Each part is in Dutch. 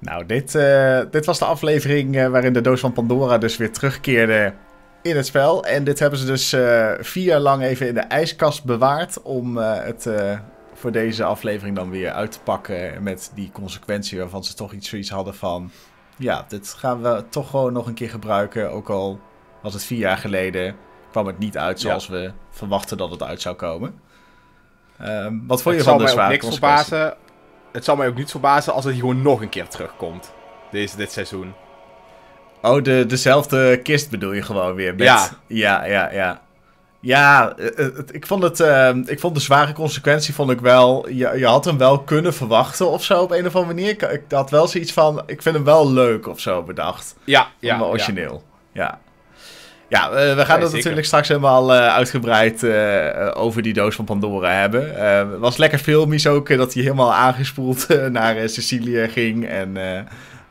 Nou, dit, eh, dit was de aflevering eh, waarin de doos van Pandora dus weer terugkeerde in het spel. En dit hebben ze dus eh, vier jaar lang even in de ijskast bewaard om het voor deze aflevering dan weer uit te pakken. Met die consequentie waarvan ze toch iets zoiets hadden van... Ja, dit gaan we toch gewoon nog een keer gebruiken. Ook al was het vier jaar geleden, kwam het niet uit zoals we verwachten dat het uit zou komen. Ehm, wat vond je van de zware niks verbazen het zal mij ook niet verbazen als hij gewoon nog een keer terugkomt. Deze, dit seizoen. Oh, de, dezelfde kist bedoel je gewoon weer? Ja. Ja, ja, ja. Ja, eh, eh, ik vond, het, ehm, ik vond de zware consequentie vond ik wel... Je, je had hem wel kunnen verwachten of zo op een of andere manier. Ik, had wel zoiets van, ik vind hem wel leuk of zo bedacht. Ja, ja. Maar origineel, ja. Ja, eh, we gaan dat het natuurlijk straks helemaal eh, uitgebreid eh, over die doos van Pandora hebben. Het was lekker filmisch ook dat hij helemaal aangespoeld naar Sicilië ging. En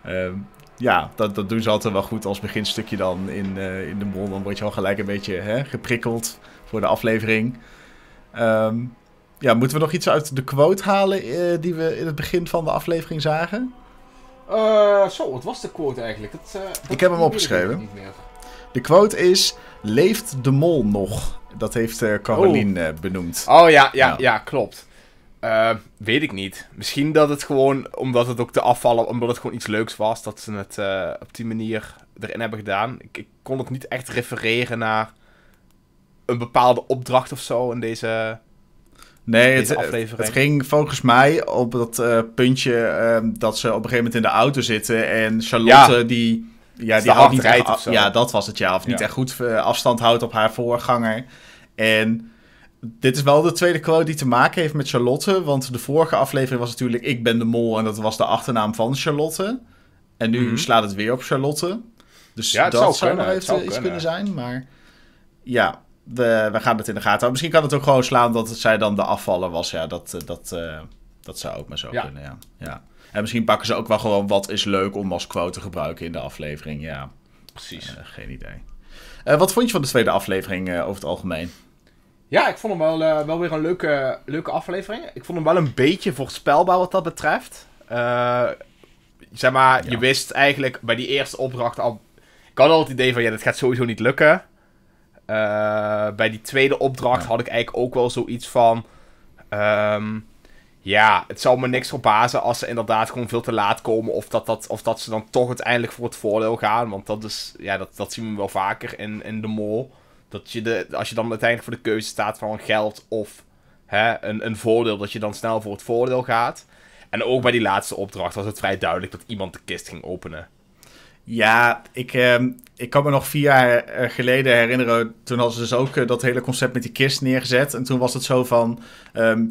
ehm, ja, dat, dat doen ze altijd wel goed als beginstukje dan in, in de bron. Dan word je al gelijk een beetje hè, geprikkeld voor de aflevering. Ehm, ja, moeten we nog iets uit de quote halen die we in het begin van de aflevering zagen? zo, wat was de quote eigenlijk? Dat, dat Ik heb hem opgeschreven. Niet meer. De quote is: Leeft de mol nog? Dat heeft uh, Caroline oh. Eh, benoemd. Oh ja, ja, ja, klopt. Eh, weet ik niet. Misschien dat het gewoon, omdat het ook te afvallen, omdat het gewoon iets leuks was, dat ze het op die manier erin hebben gedaan. Ik, ik, kon het niet echt refereren naar een bepaalde opdracht of zo in deze. Nee, het, het ging volgens mij op dat puntje dat ze op een gegeven moment in de auto zitten en Charlotte die ja, die houdt niet, rijdt of Ja, dat was het ja. Of niet echt goed eh, afstand houdt op haar voorganger. En dit is wel de tweede quote die te maken heeft met Charlotte. Want de vorige aflevering was natuurlijk Ik ben de mol. En dat was de achternaam van Charlotte. En nu mhm. slaat het weer op Charlotte. Dus ja, dat zou, nog even zou iets kunnen. zijn. Maar ja, we, we gaan het in de gaten Misschien kan het ook gewoon slaan dat zij dan de afvaller was. Ja, dat, eh, dat, eh, dat zou ook maar zo kunnen. Ja. ja. En misschien pakken ze ook wel gewoon wat is leuk om als quote te gebruiken in de aflevering. Ja, precies. Eh, geen idee. Eh, wat vond je van de tweede aflevering eh, over het algemeen? Ja, ik vond hem wel, wel weer een leuke, leuke aflevering. Ik vond hem wel een beetje voorspelbaar wat dat betreft. zeg maar, je wist eigenlijk bij die eerste opdracht al... Ik had al het idee van, ja, dat gaat sowieso niet lukken. bij die tweede opdracht had ik eigenlijk ook wel zoiets van... Ehm, ja, het zal me niks verbazen als ze inderdaad gewoon veel te laat komen. Of dat, dat, of dat ze dan toch uiteindelijk voor het voordeel gaan. Want dat, is, ja, dat, dat zien we wel vaker in, in de mol. Dat je de, als je dan uiteindelijk voor de keuze staat van geld of hè, een, een voordeel, dat je dan snel voor het voordeel gaat. En ook bij die laatste opdracht was het vrij duidelijk dat iemand de kist ging openen. Ja, ik, ehm, ik kan me nog vier jaar eh, geleden herinneren. Toen hadden ze dus ook eh, dat hele concept met die kist neergezet. En toen was het zo van. Ehm,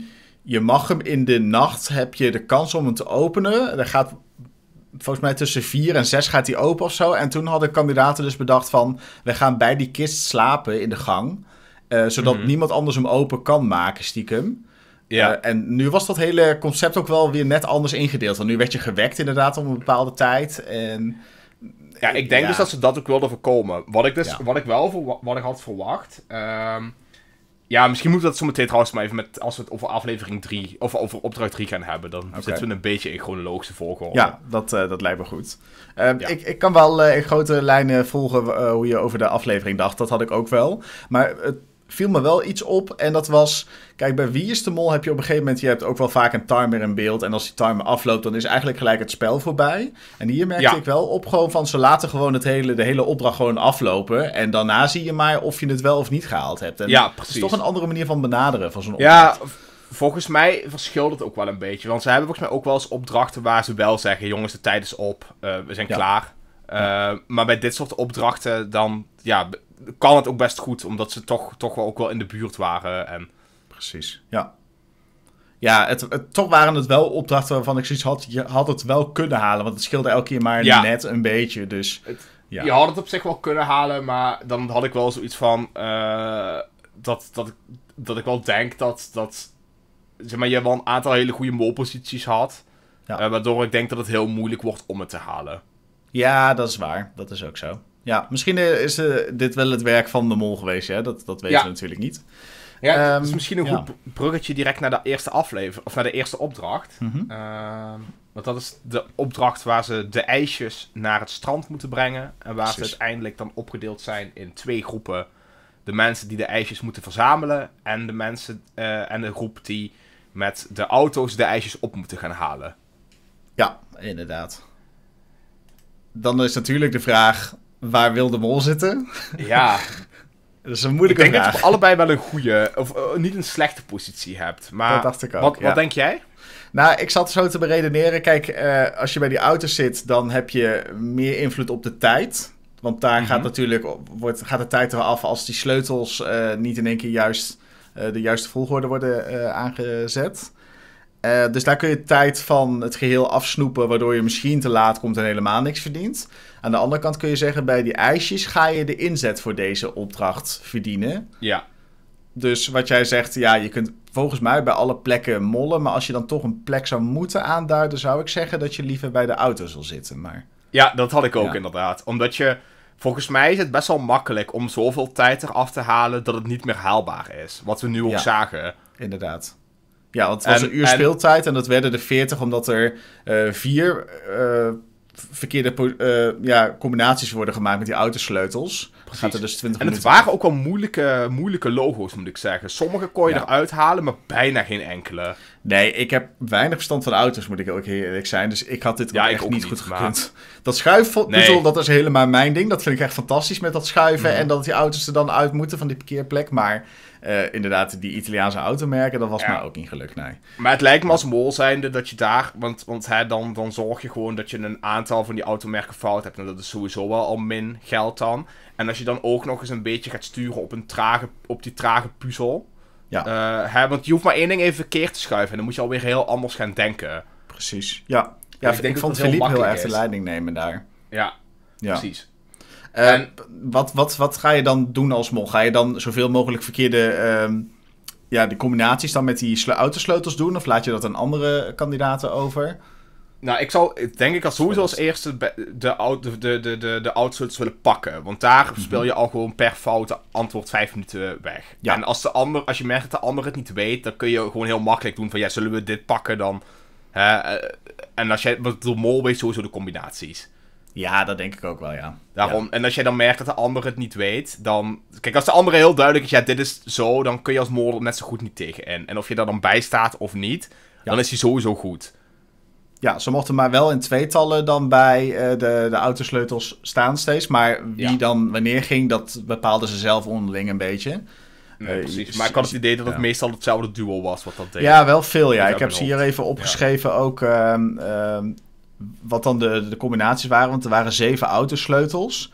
je mag hem in de nacht, heb je de kans om hem te openen. Dan gaat volgens mij tussen 4 en 6 gaat hij open of zo. En toen hadden kandidaten dus bedacht van... we gaan bij die kist slapen in de gang... Eh, zodat mhm. niemand anders hem open kan maken, stiekem. Ja. Eh, en nu was dat hele concept ook wel weer net anders ingedeeld. Want nu werd je gewekt inderdaad om een bepaalde tijd. En, ja, ik denk dus dat ze dat ook wilden voorkomen. Wat ik, dus, wat ik wel wat ik had verwacht... Ehm, ja, misschien moeten we dat zometeen trouwens maar even met... Als we het over aflevering 3... Of over opdracht 3 gaan hebben... Dan zitten we een beetje in chronologische volgorde. Ja, dat, eh, dat lijkt me goed. Ehm, ik, ik kan wel eh, in grote lijnen volgen eh, hoe je over de aflevering dacht. Dat had ik ook wel. Maar het viel me wel iets op. En dat was, kijk, bij Wie is de Mol heb je op een gegeven moment, je hebt ook wel vaak een timer in beeld. En als die timer afloopt, dan is eigenlijk gelijk het spel voorbij. En hier merkte ik wel op gewoon van, ze laten gewoon het hele, de hele opdracht gewoon aflopen. En daarna zie je maar of je het wel of niet gehaald hebt. En ja, precies. Het is toch een andere manier van benaderen van zo'n opdracht. Ja, volgens mij verschilt het ook wel een beetje. Want ze hebben volgens mij ook wel eens opdrachten waar ze wel zeggen, jongens, de tijd is op. Eh, we zijn klaar. Eh, maar bij dit soort opdrachten dan, ja, kan het ook best goed, omdat ze toch, toch wel ook wel in de buurt waren. En... Precies, ja. Ja, het, toch waren het wel opdrachten waarvan ik zoiets had, je had het wel kunnen halen. Want het scheelde elke keer maar net een beetje, dus... ja. Je had het op zich wel kunnen halen, maar dan had ik wel zoiets van... Eh, dat, dat, dat ik wel denk dat, dat... Zeg maar, je wel een aantal hele goede molposities had. Ja. Eh, waardoor ik denk dat het heel moeilijk wordt om het te halen. Ja, dat is waar. Dat is ook zo ja. Misschien eh, is eh, dit wel het werk van de mol geweest, hè? Dat, dat weten we natuurlijk niet. Ja, um, is misschien een goed bruggetje direct naar de eerste aflevering, of naar de eerste opdracht. Mhm. Ehm, want dat is de opdracht waar ze de ijsjes naar het strand moeten brengen. En waar ze uiteindelijk dan opgedeeld zijn in twee groepen. De mensen die de ijsjes moeten verzamelen en de, mensen, eh, en de groep die met de auto's de ijsjes op moeten gaan halen. Ja, inderdaad. Dan is natuurlijk de vraag waar wil de mol zitten? Ja. dat is een moeilijke vraag. Ik denk dat je allebei wel een goede, of eh, niet een slechte positie hebt. Maar dat dacht ik ook, wat, wat denk jij? Nou, ik zat zo te beredeneren. Kijk, eh, als je bij die auto zit, dan heb je meer invloed op de tijd. Want daar gaat mhm. natuurlijk wordt, gaat de tijd er af als die sleutels eh, niet in één keer juist de juiste volgorde worden aangezet. Eh, dus daar kun je tijd van het geheel afsnoepen, waardoor je misschien te laat komt en helemaal niks verdient. Aan de andere kant kun je zeggen, bij die ijsjes ga je de inzet voor deze opdracht verdienen. Ja. Dus wat jij zegt, ja, je kunt volgens mij bij alle plekken mollen. Maar als je dan toch een plek zou moeten aanduiden, zou ik zeggen dat je liever bij de auto zal zitten. Maar... Ja, dat had ik ook inderdaad. Omdat je, volgens mij is het best wel makkelijk om zoveel tijd eraf te halen dat het niet meer haalbaar is. Wat we nu ook zagen. Inderdaad. Ja, want het was een uur speeltijd en dat werden er 40 omdat er eh, vier eh, verkeerde eh, ja, combinaties worden gemaakt met die autosleutels. Gaat er dus 20 en het waren ook wel moeilijke, moeilijke logo's, moet ik zeggen. Sommige kon je ja. eruit halen, maar bijna geen enkele. Nee, ik heb weinig verstand van auto's, moet ik ook eerlijk zijn. Dus ik had dit echt niet, goed gekund. Dat schuifpuzzel, dat is helemaal mijn ding. Dat vind ik echt fantastisch met dat schuiven. Mhm. En dat die auto's er dan uit moeten van die parkeerplek. Maar eh, inderdaad, die Italiaanse automerken, dat was ja. mij ook niet gelukt, nee. Maar het lijkt me als mol zijnde dat je daar... Want, want hè, dan, dan zorg je gewoon dat je een aantal van die automerken fout hebt. En dat is sowieso wel al min geld dan. En als je dan ook nog eens een beetje gaat sturen op, een trage, op die trage puzzel... Ja. Uh, hè, want je hoeft maar één ding even verkeerd te schuiven. En dan moet je alweer heel anders gaan denken. Precies, ja. Ja, ik, denk ik vond Philippe heel, heel erg de leiding nemen daar. Ja, ja. precies. Ehm, wat, wat, wat ga je dan doen als mol? Ga je dan zoveel mogelijk verkeerde ehm, ja, de combinaties dan met die autosleutels doen? Of laat je dat aan andere kandidaten over? Nou, ik zal denk ik als sowieso als eerste de, oude, de, de, de, de willen pakken. Want daar mhm. speel je al gewoon per fout antwoord vijf minuten weg. En als, de ander, als je merkt dat de ander het niet weet, dan kun je gewoon heel makkelijk doen van ja, zullen we dit pakken dan? Hè? Eh, en als jij, want de mol weet sowieso de combinaties. Ja, dat denk ik ook wel, ja. Daarom, en als jij dan merkt dat de ander het niet weet, dan... Kijk, als de ander heel duidelijk is, ja, dit is zo, dan kun je als model net zo goed niet tegen. En, en of je daar dan bij staat of niet, dan is hij sowieso goed. Ja, ze mochten maar wel in tweetallen dan bij eh, de, de autosleutels staan steeds. Maar wie dan wanneer ging, dat bepaalde ze zelf onderling een beetje. Eh, precies. Maar ik had het idee dat het meestal hetzelfde duo was wat dat deed. Ja, wel veel. Ja. Ik heb ze hier even opgeschreven ook. Ehm, ehm, wat dan de, de combinaties waren. Want er waren zeven autosleutels.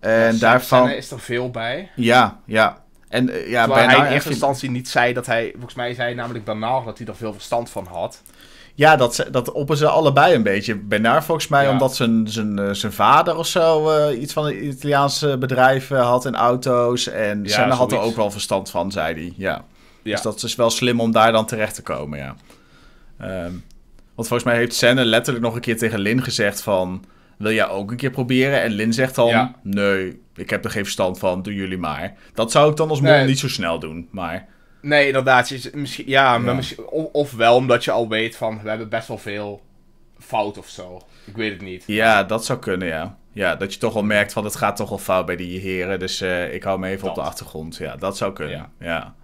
En daarvan... is er veel bij. Ja, ja. En eh, ja, bij hij in eerste instantie niet zei dat hij... Volgens mij zei hij namelijk Bernard dat hij er veel verstand van had. Ja, dat, dat oppen ze allebei een beetje. Bijna volgens mij, omdat zijn, zijn, eh, zijn vader of zo eh, iets van een Italiaanse bedrijf had in auto's. En ja, Senna had er ook wel verstand van, zei hij. Ja. ja. Dus dat is wel slim om daar dan terecht te komen, ja. Ehm, want volgens mij heeft Senne letterlijk nog een keer tegen Lin gezegd van... Wil jij ook een keer proberen? En Lin zegt dan... Nee, ik heb er geen verstand van. Doen jullie maar. Dat zou ik dan als nee. niet zo snel doen, maar... Nee, inderdaad. misschien, ja, of, ofwel omdat je al weet van... We hebben best wel veel fout of zo. Ik weet het niet. Ja, dat zou kunnen, ja. Ja, dat je toch al merkt van... Het gaat toch al fout bij die heren. Dus eh, ik hou me even op de achtergrond. Ja, dat zou kunnen, ja.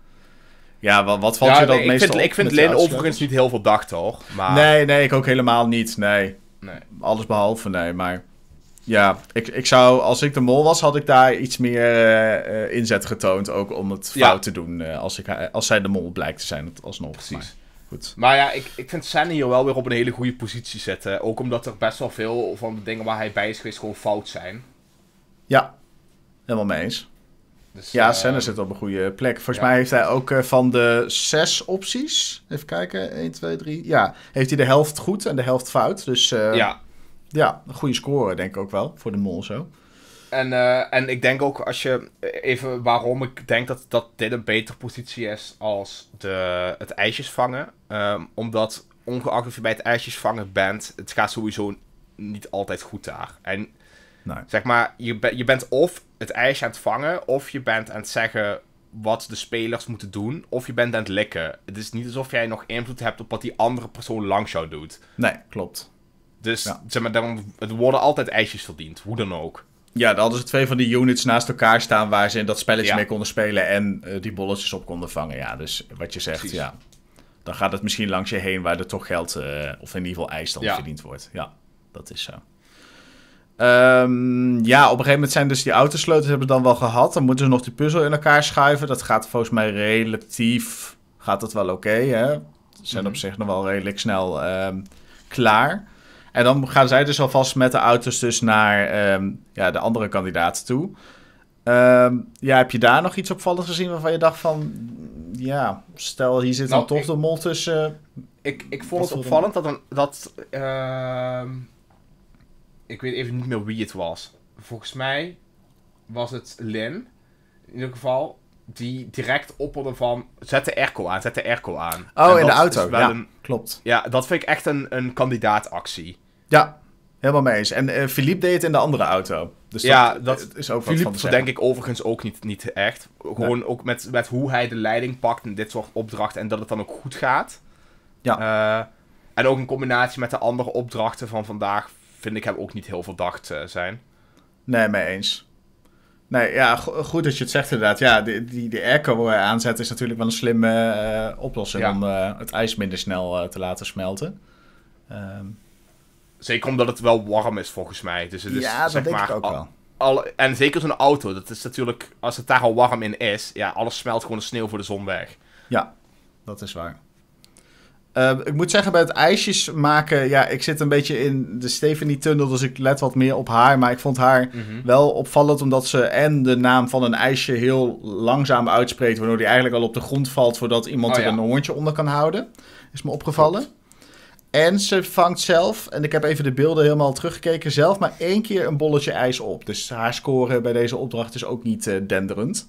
Ja, wat, wat valt je dan nee, meestal ik vind, Ik vind Lin overigens niet heel veel toch? Maar... Nee, nee, ik ook helemaal niet, nee. nee. Alles behalve, nee, maar... Ja, ik, ik zou, als ik de mol was, had ik daar iets meer eh, eh, inzet getoond. Ook om het fout te doen eh, als, ik, als zij de mol blijkt te zijn, alsnog. Precies. Maar, goed. maar ja, ik, ik vind Sen hier wel weer op een hele goede positie zitten. Ook omdat er best wel veel van de dingen waar hij bij is geweest gewoon fout zijn. Ja, helemaal mee eens. Dus, ja, eh, Senna zit op een goede plek. Volgens mij heeft hij ook eh, van de zes opties, even kijken, 1, 2, 3, ja, heeft hij de helft goed en de helft fout. Dus eh, ja. ja, een goede score denk ik ook wel, voor de mol zo. En, en ik denk ook als je even waarom ik denk dat, dat dit een betere positie is als de, het ijsjes vangen. Ehm, omdat ongeacht of je bij het ijsjes vangen bent, het gaat sowieso niet altijd goed daar. En nee. zeg maar, je, je bent of het ijsje aan het vangen, of je bent aan het zeggen wat de spelers moeten doen, of je bent aan het likken. Het is niet alsof jij nog invloed hebt op wat die andere persoon langs jou doet. Nee, klopt. Dus zeg maar, dan, het worden altijd ijsjes verdiend, hoe dan ook. Ja, dan hadden ze twee van die units naast elkaar staan waar ze in dat spelletje mee konden spelen en eh, die bolletjes op konden vangen. Ja, dus wat je zegt, ja. Dan gaat het misschien langs je heen waar er toch geld, eh, of in ieder geval ijs dan verdiend wordt. Ja, dat is zo. Um, ja, op een gegeven moment zijn dus die autosleutels hebben dan wel gehad. Dan moeten ze nog die puzzel in elkaar schuiven. Dat gaat volgens mij relatief, gaat dat wel oké. hè? ze zijn op mhm. zich nog wel redelijk snel ehm, klaar. En dan gaan zij dus alvast met de auto's dus naar ehm, ja, de andere kandidaten toe. ja, heb je daar nog iets opvallends gezien waarvan je dacht van... Ja, stel hier zit dan nou, toch de mol tussen. Ik, ik vond het opvallend dat, een, dat ik weet even niet meer wie het was. Volgens mij was het Lin. In ieder geval. Die direct opperde van. Zet de airco aan, zet de airco aan. Oh, in de auto. Ja, klopt. Ja, dat vind ik echt een, een kandidaatactie. Ja, helemaal mee eens. En uh, Philippe deed het in de andere auto. Dus ja, dat, is ook Philippe wat van denk ik overigens ook niet, niet echt. Gewoon ook met, met hoe hij de leiding pakt in dit soort opdrachten en dat het dan ook goed gaat. Ja. Eh, en ook in combinatie met de andere opdrachten van vandaag vind ik hem ook niet heel verdacht eh, zijn. Nee, mee eens. Nee, ja, goed dat je het zegt inderdaad. Ja, die, die, die airco aanzetten is natuurlijk wel een slimme eh, oplossing om eh, het ijs minder snel te laten smelten. Ehm, zeker omdat het wel warm is volgens mij. Dus het is, ja, zeg maar, ik ook wel. Al, en zeker zo'n auto, dat is natuurlijk, als het daar al warm in is, ja, alles smelt gewoon de sneeuw voor de zon weg. Ja, dat is waar. Eh, ik moet zeggen, bij het ijsjes maken, ja, ik zit een beetje in de Stephanie-tunnel, dus ik let wat meer op haar. Maar ik vond haar mhm. wel opvallend, omdat ze en de naam van een ijsje heel langzaam uitspreekt, waardoor die eigenlijk al op de grond valt voordat iemand oh, er een hondje onder kan houden. Is me opgevallen. En ze vangt zelf, en ik heb even de beelden helemaal teruggekeken, zelf maar één keer een bolletje ijs op. Dus haar score bij deze opdracht is ook niet uh, denderend.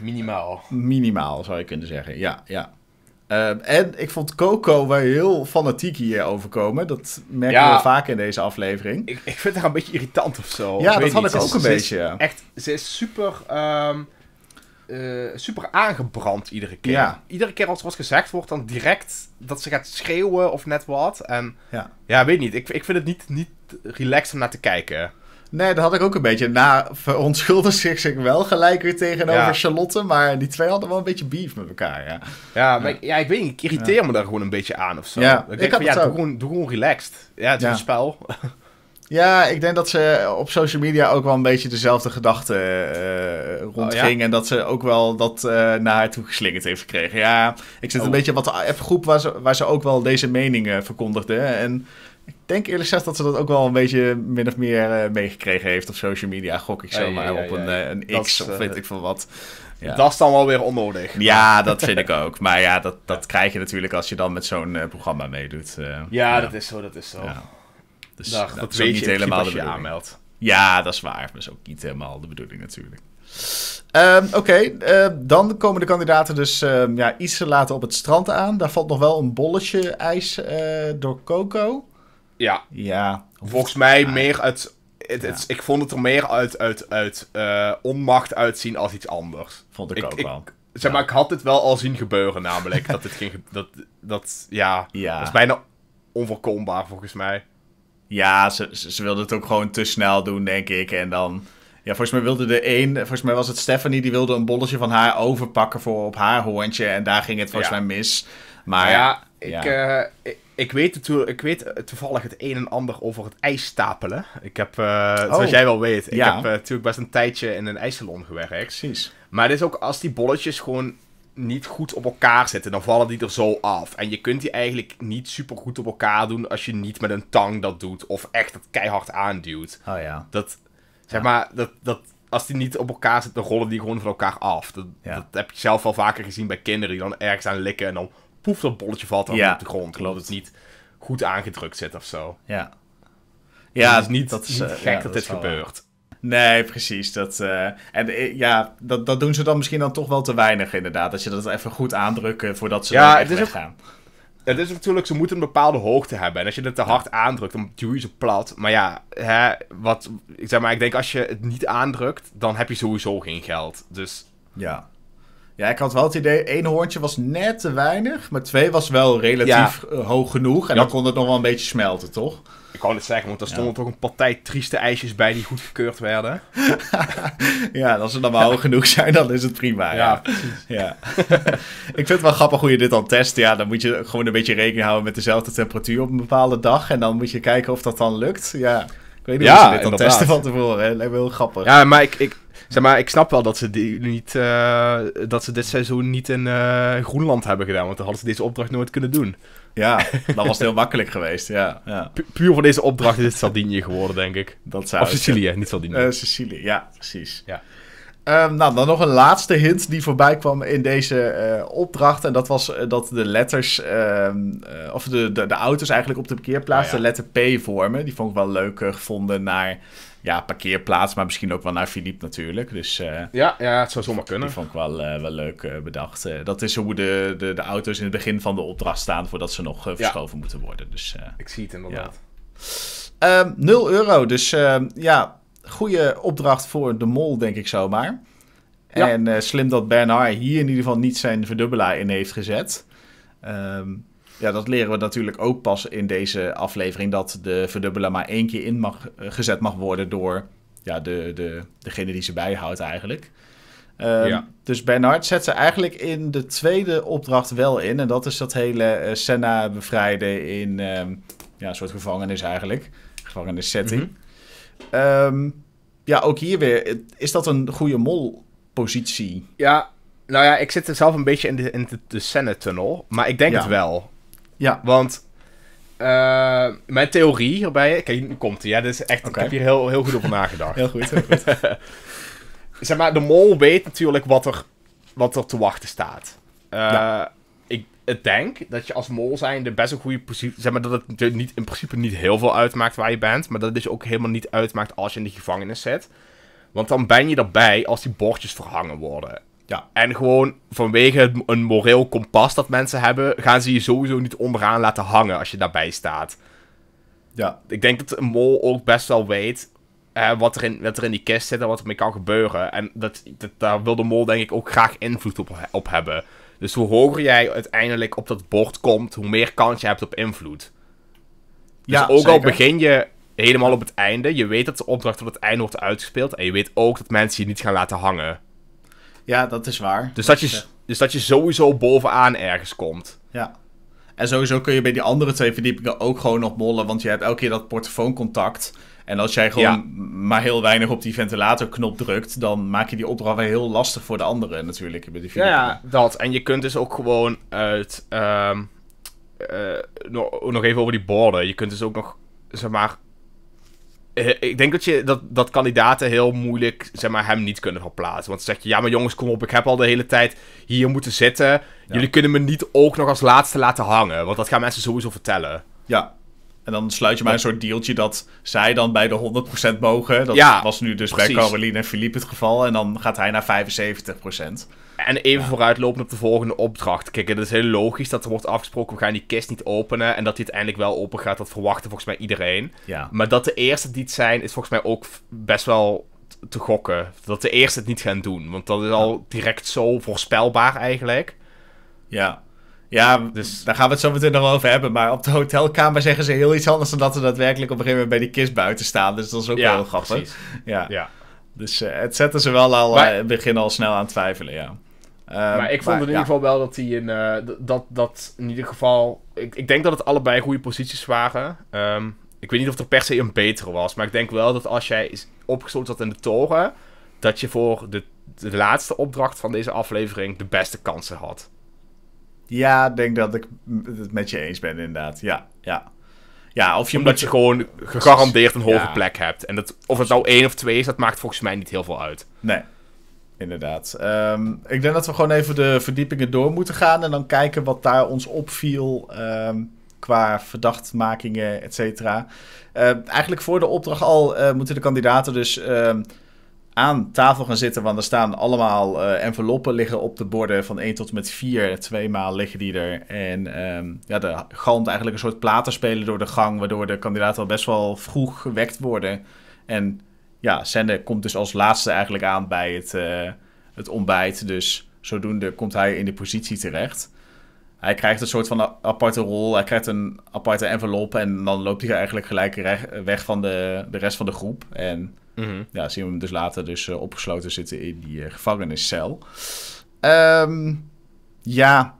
Minimaal. Minimaal, zou je kunnen zeggen, ja, ja. Ehm, en ik vond Coco wel heel fanatiek hier overkomen. Dat merken we vaak in deze aflevering. Ik, ik vind haar een beetje irritant of zo. Ja, dat had ik ook een beetje. echt, ze is super, um, super aangebrand iedere keer. Iedere keer als er wat gezegd wordt, dan direct dat ze gaat schreeuwen of net wat. En ja, ja weet niet. Ik, ik vind het niet, niet relaxed om naar te kijken. Nee, dat had ik ook een beetje. Na verontschuldigd zich wel gelijk weer tegenover Charlotte. Maar die twee hadden wel een beetje beef met elkaar. Ja, ja, ja. Ik, weet niet. Ik irriteer me daar gewoon een beetje aan of zo. Ja, ik, heb van, ja, doe gewoon, gewoon, relaxed. Ja, het is een spel. Ja, ik denk dat ze op social media ook wel een beetje dezelfde gedachten uh, eh, oh, rondging. en dat ze ook wel dat eh, naar haar toe geslingerd heeft gekregen. Ja, ik zit een oh. beetje wat de groep waar ze, waar ze ook wel deze meningen verkondigde. En ik denk eerlijk gezegd dat ze dat ook wel een beetje min of meer eh, meegekregen heeft op social media. Gok ik zomaar maar op een, eh, een X of weet eh, ik van wat. Dat is dan wel weer onnodig. Ja, dat vind ik ook. Maar ja, dat, dat krijg je natuurlijk als je dan met zo'n programma meedoet. ja, dat is zo, dat is zo. Dus dat, is je niet helemaal de je aanmeldt. Ja, dat is waar. dat is ook niet helemaal de bedoeling natuurlijk. Ehm, oké, dan komen de kandidaten dus ehm, ja, iets te laten op het strand aan. Daar valt nog wel een bolletje ijs door Coco. Ja. Ja. Volgens mij ah, meer uit... Het, het, ik vond het er meer uit, uit, uit eh, onmacht uitzien als iets anders. Vond ik, ook wel. Ik, zeg maar, ik had het wel al zien gebeuren namelijk. dat het ging... Dat, dat, ja, Dat is bijna onvoorkombaar volgens mij. Ja, ze, ze, ze het ook gewoon te snel doen, denk ik. En dan... Ja, volgens mij wilde de een volgens mij was het Stephanie, die wilde een bolletje van haar overpakken voor op haar hoorntje. En daar ging het volgens mij mis. Maar ja, ik, eh, ik, ik weet, ik weet eh, toevallig het een en ander over het ijs stapelen. Ik heb, eh, zoals oh. jij wel weet, ik heb eh, natuurlijk best een tijdje in een ijssalon gewerkt. Maar het is ook als die bolletjes gewoon niet goed op elkaar zitten, dan vallen die er zo af. En je kunt die eigenlijk niet super goed op elkaar doen als je niet met een tang dat doet. Of echt dat keihard aanduwt. Oh ja. Dat, zeg maar, dat, dat, als die niet op elkaar zitten, dan rollen die gewoon van elkaar af. Dat, dat heb je zelf wel vaker gezien bij kinderen die dan ergens aan likken en dan poef, dat bolletje valt dan ja, op de grond. Klopt. Omdat het niet goed aangedrukt zit of zo. Ja. Ja, is niet, dat is, niet gek eh, dat, dit gebeurt. Nee, precies. Dat, eh, en eh, ja, dat, dat doen ze dan misschien dan toch wel te weinig, inderdaad. Dat je dat even goed aandrukt voordat ze ja, het is gaan. het is natuurlijk, ze moeten een bepaalde hoogte hebben. En als je het te hard aandrukt, dan duw je ze plat. Maar ja, hè, wat, ik zeg maar, ik denk als je het niet aandrukt, dan heb je sowieso geen geld. Dus ja. Ja, ik had wel het idee, één hoortje was net te weinig, maar twee was wel relatief eh, hoog genoeg. En dan kon het nog wel een beetje smelten, toch? Ik wou het zeggen, want er stonden toch een partij trieste ijsjes bij die goedgekeurd werden. ja, als ze dan maar hoog genoeg zijn, dan is het prima. Ja, precies. Ja. ik vind het wel grappig hoe je dit dan test. Ja, dan moet je gewoon een beetje rekening houden met dezelfde temperatuur op een bepaalde dag. En dan moet je kijken of dat dan lukt. Ja. Ik weet niet ja, hoe ze dit dan testen van tevoren. Hè? Lijkt me heel grappig. Ja, maar ik, Zeg maar, ik snap wel dat ze, die niet, eh, dat ze dit seizoen niet in uh, Groenland hebben gedaan. Want dan hadden ze deze opdracht nooit kunnen doen. Ja, dat was heel makkelijk geweest. Ja, puur voor deze opdracht is het Sardinië geworden, denk ik. Dat zou of Sicilië, niet Sardinië. Uh, Sicilië, ja, precies. Ja. Ehm, nou, dan nog een laatste hint die voorbij kwam in deze opdracht. En dat was dat de letters, ehm, of de, de, auto's eigenlijk op de parkeerplaats, de letter P vormen. Die vond ik wel leuk gevonden naar ja, parkeerplaats, maar misschien ook wel naar Philippe natuurlijk. Dus, eh, ja, ja, het zou zomaar kunnen. Die vond ik wel, eh, wel leuk eh, bedacht. dat is hoe de, de, de auto's in het begin van de opdracht staan voordat ze nog verschoven moeten worden. Dus, ik zie het inderdaad. Ja. 0 ehm, euro, dus ehm, ja, goede opdracht voor de mol, denk ik zomaar. En slim dat Bernard hier in ieder geval niet zijn verdubbelaar in heeft gezet. Ehm, ja, dat leren we natuurlijk ook pas in deze aflevering. Dat de verdubbelen maar één keer in mag, eh, gezet mag worden door ja, de, de, degene die ze bijhoudt eigenlijk. Ehm, ja. Dus Bernard zet ze eigenlijk in de tweede opdracht wel in. En dat is dat hele eh, Senna bevrijden in ehm, ja, een soort gevangenis eigenlijk. Gevangenissetting. Mhm. Ehm, ja, ook hier weer. Is dat een goede molpositie? Ja, nou ja, ik zit zelf een beetje in de, in de, Senna-tunnel. Maar ik denk het wel. Ja. Want eh, mijn theorie hierbij... Kijk, nu komt Ja, dit is echt, okay. Ik heb hier heel, heel goed over nagedacht. heel goed, heel goed. zeg maar, de mol weet natuurlijk wat er, wat er te wachten staat. Eh, ja. Ik denk dat je als mol de best een goede positie... Zeg maar, dat het niet, in principe niet heel veel uitmaakt waar je bent. Maar dat het dus ook helemaal niet uitmaakt als je in de gevangenis zit. Want dan ben je erbij als die bordjes verhangen worden. Ja, en gewoon vanwege een moreel kompas dat mensen hebben, gaan ze je sowieso niet onderaan laten hangen als je daarbij staat. Ja. Ik denk dat een mol ook best wel weet wat, er in, wat er in die kist zit en wat ermee kan gebeuren. En dat, dat, daar wil de mol denk ik ook graag invloed op, op hebben. Dus hoe hoger jij uiteindelijk op dat bord komt, hoe meer kans je hebt op invloed. Dus ja, ook al begin je helemaal op het einde, je weet dat de opdracht op het einde wordt uitgespeeld. En je weet ook dat mensen je niet gaan laten hangen. Ja, dat is waar. Dus dat, je, dus dat je sowieso bovenaan ergens komt. Ja. En sowieso kun je bij die andere twee verdiepingen ook gewoon nog bollen, want je hebt elke keer dat portofooncontact. En als jij gewoon maar heel weinig op die ventilatorknop drukt, dan maak je die opdracht weer heel lastig voor de anderen natuurlijk. Bij de ja, ja, dat. En je kunt dus ook gewoon uit. Ehm, eh, nog, nog even over die borden. Je kunt dus ook nog, zeg maar, eh, ik denk dat, je, dat, dat kandidaten heel moeilijk zeg maar, hem niet kunnen verplaatsen. Want dan zeg je, ja maar jongens, kom op, ik heb al de hele tijd hier moeten zitten. Jullie kunnen me niet ook nog als laatste laten hangen. Want dat gaan mensen sowieso vertellen. Ja, en dan sluit je maar een soort deeltje dat zij dan bij de 100% mogen. Dat was nu dus bij Caroline en Philippe het geval. En dan gaat hij naar 75%. En even ja. vooruitlopen op de volgende opdracht. Kijk, het is heel logisch dat er wordt afgesproken... we gaan die kist niet openen... en dat die uiteindelijk wel open gaat... dat verwachten volgens mij iedereen. Ja. Maar dat de eerste die het zijn... is volgens mij ook best wel te gokken. Dat de eerste het niet gaan doen. Want dat is al direct zo voorspelbaar eigenlijk. Ja. Ja, dus... daar gaan we het zo meteen nog over hebben. Maar op de hotelkamer zeggen ze heel iets anders dan dat ze daadwerkelijk op een gegeven moment bij die kist buiten staan. Dus dat is ook wel heel grappig. Precies. Ja. ja. Dus eh, het zetten ze wel al maar... Eh, begin al snel aan twijfelen, ja. Ehm, maar ik vond in ieder geval wel dat hij in. Eh, dat, dat in ieder geval. Ik, ik denk dat het allebei goede posities waren. Ehm, ik weet niet of er per se een betere was. Maar ik denk wel dat als jij is opgesloten zat in de toren. dat je voor de, de laatste opdracht van deze aflevering. de beste kansen had. Ja, ik denk dat ik het met je eens ben, inderdaad. Ja, ja. Ja, of je Omdat je gewoon gegarandeerd een hoge plek hebt. En dat, of het nou één of twee is, dat maakt volgens mij niet heel veel uit. Nee, inderdaad. Ehm, ik denk dat we gewoon even de verdiepingen door moeten gaan en dan kijken wat daar ons opviel ehm, qua verdachtmakingen, et cetera. Ehm, eigenlijk voor de opdracht al eh, moeten de kandidaten dus aan tafel gaan zitten, want er staan allemaal eh, enveloppen liggen op de borden van 1 tot en met 4. Twee maal liggen die er. En ja, de galmt eigenlijk een soort platen spelen door de gang, waardoor de kandidaten al best wel vroeg gewekt worden. En ja, Senne komt dus als laatste eigenlijk aan bij het, eh, het ontbijt. Dus zodoende komt hij in de positie terecht. Hij krijgt een soort van aparte rol. Hij krijgt een aparte envelop. En dan loopt hij eigenlijk gelijk weg van de, de rest van de groep. En mhm. ja, zien we hem dus later dus eh, opgesloten zitten in die eh, gevangeniscel. Ehm, ja,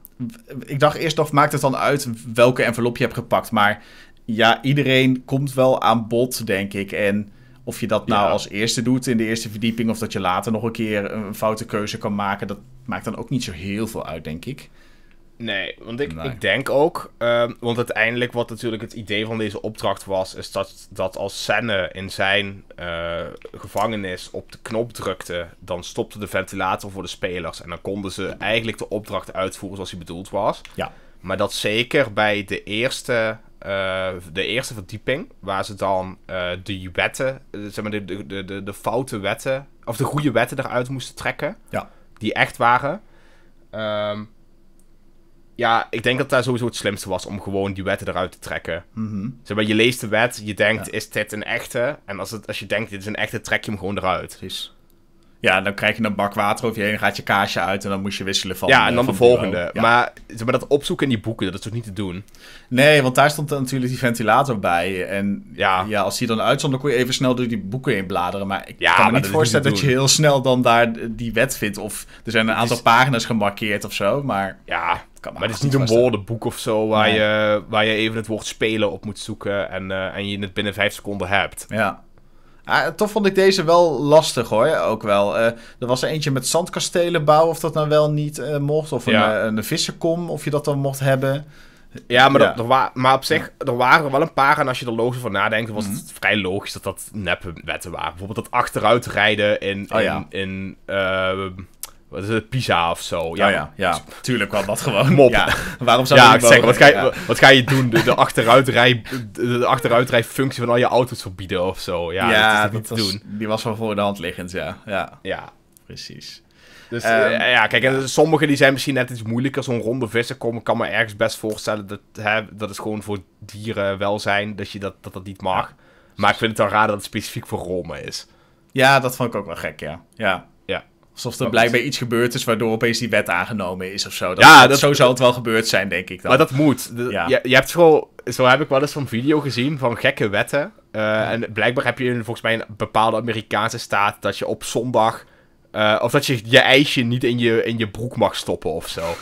ik dacht eerst nog, maakt het dan uit welke envelop je hebt gepakt? Maar ja, iedereen komt wel aan bod, denk ik. En of je dat nou als eerste doet in de eerste verdieping, of dat je later nog een keer een foute keuze kan maken, dat maakt dan ook niet zo heel veel uit, denk ik. Nee, want ik, ik denk ook, ehm, want uiteindelijk wat natuurlijk het idee van deze opdracht was, is dat, dat als Senne in zijn eh, gevangenis op de knop drukte, dan stopte de ventilator voor de spelers en dan konden ze eigenlijk de opdracht uitvoeren zoals hij bedoeld was. Ja. Maar dat zeker bij de eerste eh, de eerste verdieping, waar ze dan eh, de wetten, zeg maar de, de, de, de foute wetten, of de goede wetten eruit moesten trekken. Ja. Die echt waren. Ehm, ja, ik denk dat daar sowieso het slimste was om gewoon die wetten eruit te trekken. Mm -hmm. zeg maar, je leest de wet, je denkt, is dit een echte? En als, het, als je denkt, dit is een echte, trek je hem gewoon eruit. Precies. Ja, dan krijg je een bak water over je heen, gaat je kaasje uit en dan moest je wisselen van. Ja, en eh, dan de volgende. Maar, maar dat opzoeken in die boeken, dat is toch niet te doen? Nee, want daar stond natuurlijk die ventilator bij. En ja, ja als die dan uitzond dan kon je even snel door die boeken in bladeren. Maar ik kan me niet voorstellen dat je heel snel dan daar die wet vindt. Of er zijn een aantal pagina's gemarkeerd of zo, maar... Ja, kan maar, het is niet een woordenboek of zo waar, je, waar je even het woord spelen op moet zoeken en, eh, en je het binnen vijf seconden hebt. Ja. Ah, toch vond ik deze wel lastig hoor, ook wel. Eh, er was er eentje met zandkastelen bouwen, of dat nou wel niet eh, mocht. Of een, eh, een vissenkom, of je dat dan mocht hebben. Ja, maar, ja. maar op zich, er waren er wel een paar. En als je er logisch over nadenkt, was mhm. het vrij logisch dat dat neppe wetten waren. Bijvoorbeeld dat achteruitrijden in, oh in, in wat is het? Pisa of zo. Oh ja, ja, ja. Tuurlijk kan dat gewoon. Mop. Ja. Waarom zou ja, dat zeggen? Wat ga, je, wat ga je doen? De, de, achteruitrij, de achteruitrijfunctie van al je auto's verbieden of zo. Ja, ja dat is niet te doen. Die was wel voor de hand liggend, ja. Ja, ja. precies. Dus ehm, eh, ja, kijk, en sommigen die zijn misschien net iets moeilijker. Zo'n ronde vissen komen, kan me ergens best voorstellen. Dat, hè, dat is gewoon voor dierenwelzijn, dat je dat, dat, dat niet mag. Maar ik vind het dan raar dat het specifiek voor Rome is. Ja, dat vond ik ook wel gek, ja. Ja, Alsof er blijkbaar iets gebeurd is waardoor opeens die wet aangenomen is of zo. ja, dat, zo zal het wel gebeurd zijn, denk ik dan. Maar dat moet. ja. je, je, hebt gewoon, zo heb ik wel eens zo'n video gezien van gekke wetten. Eh, en blijkbaar heb je in, volgens mij een bepaalde Amerikaanse staat dat je op zondag eh, of dat je je ijsje niet in je, in je broek mag stoppen of zo.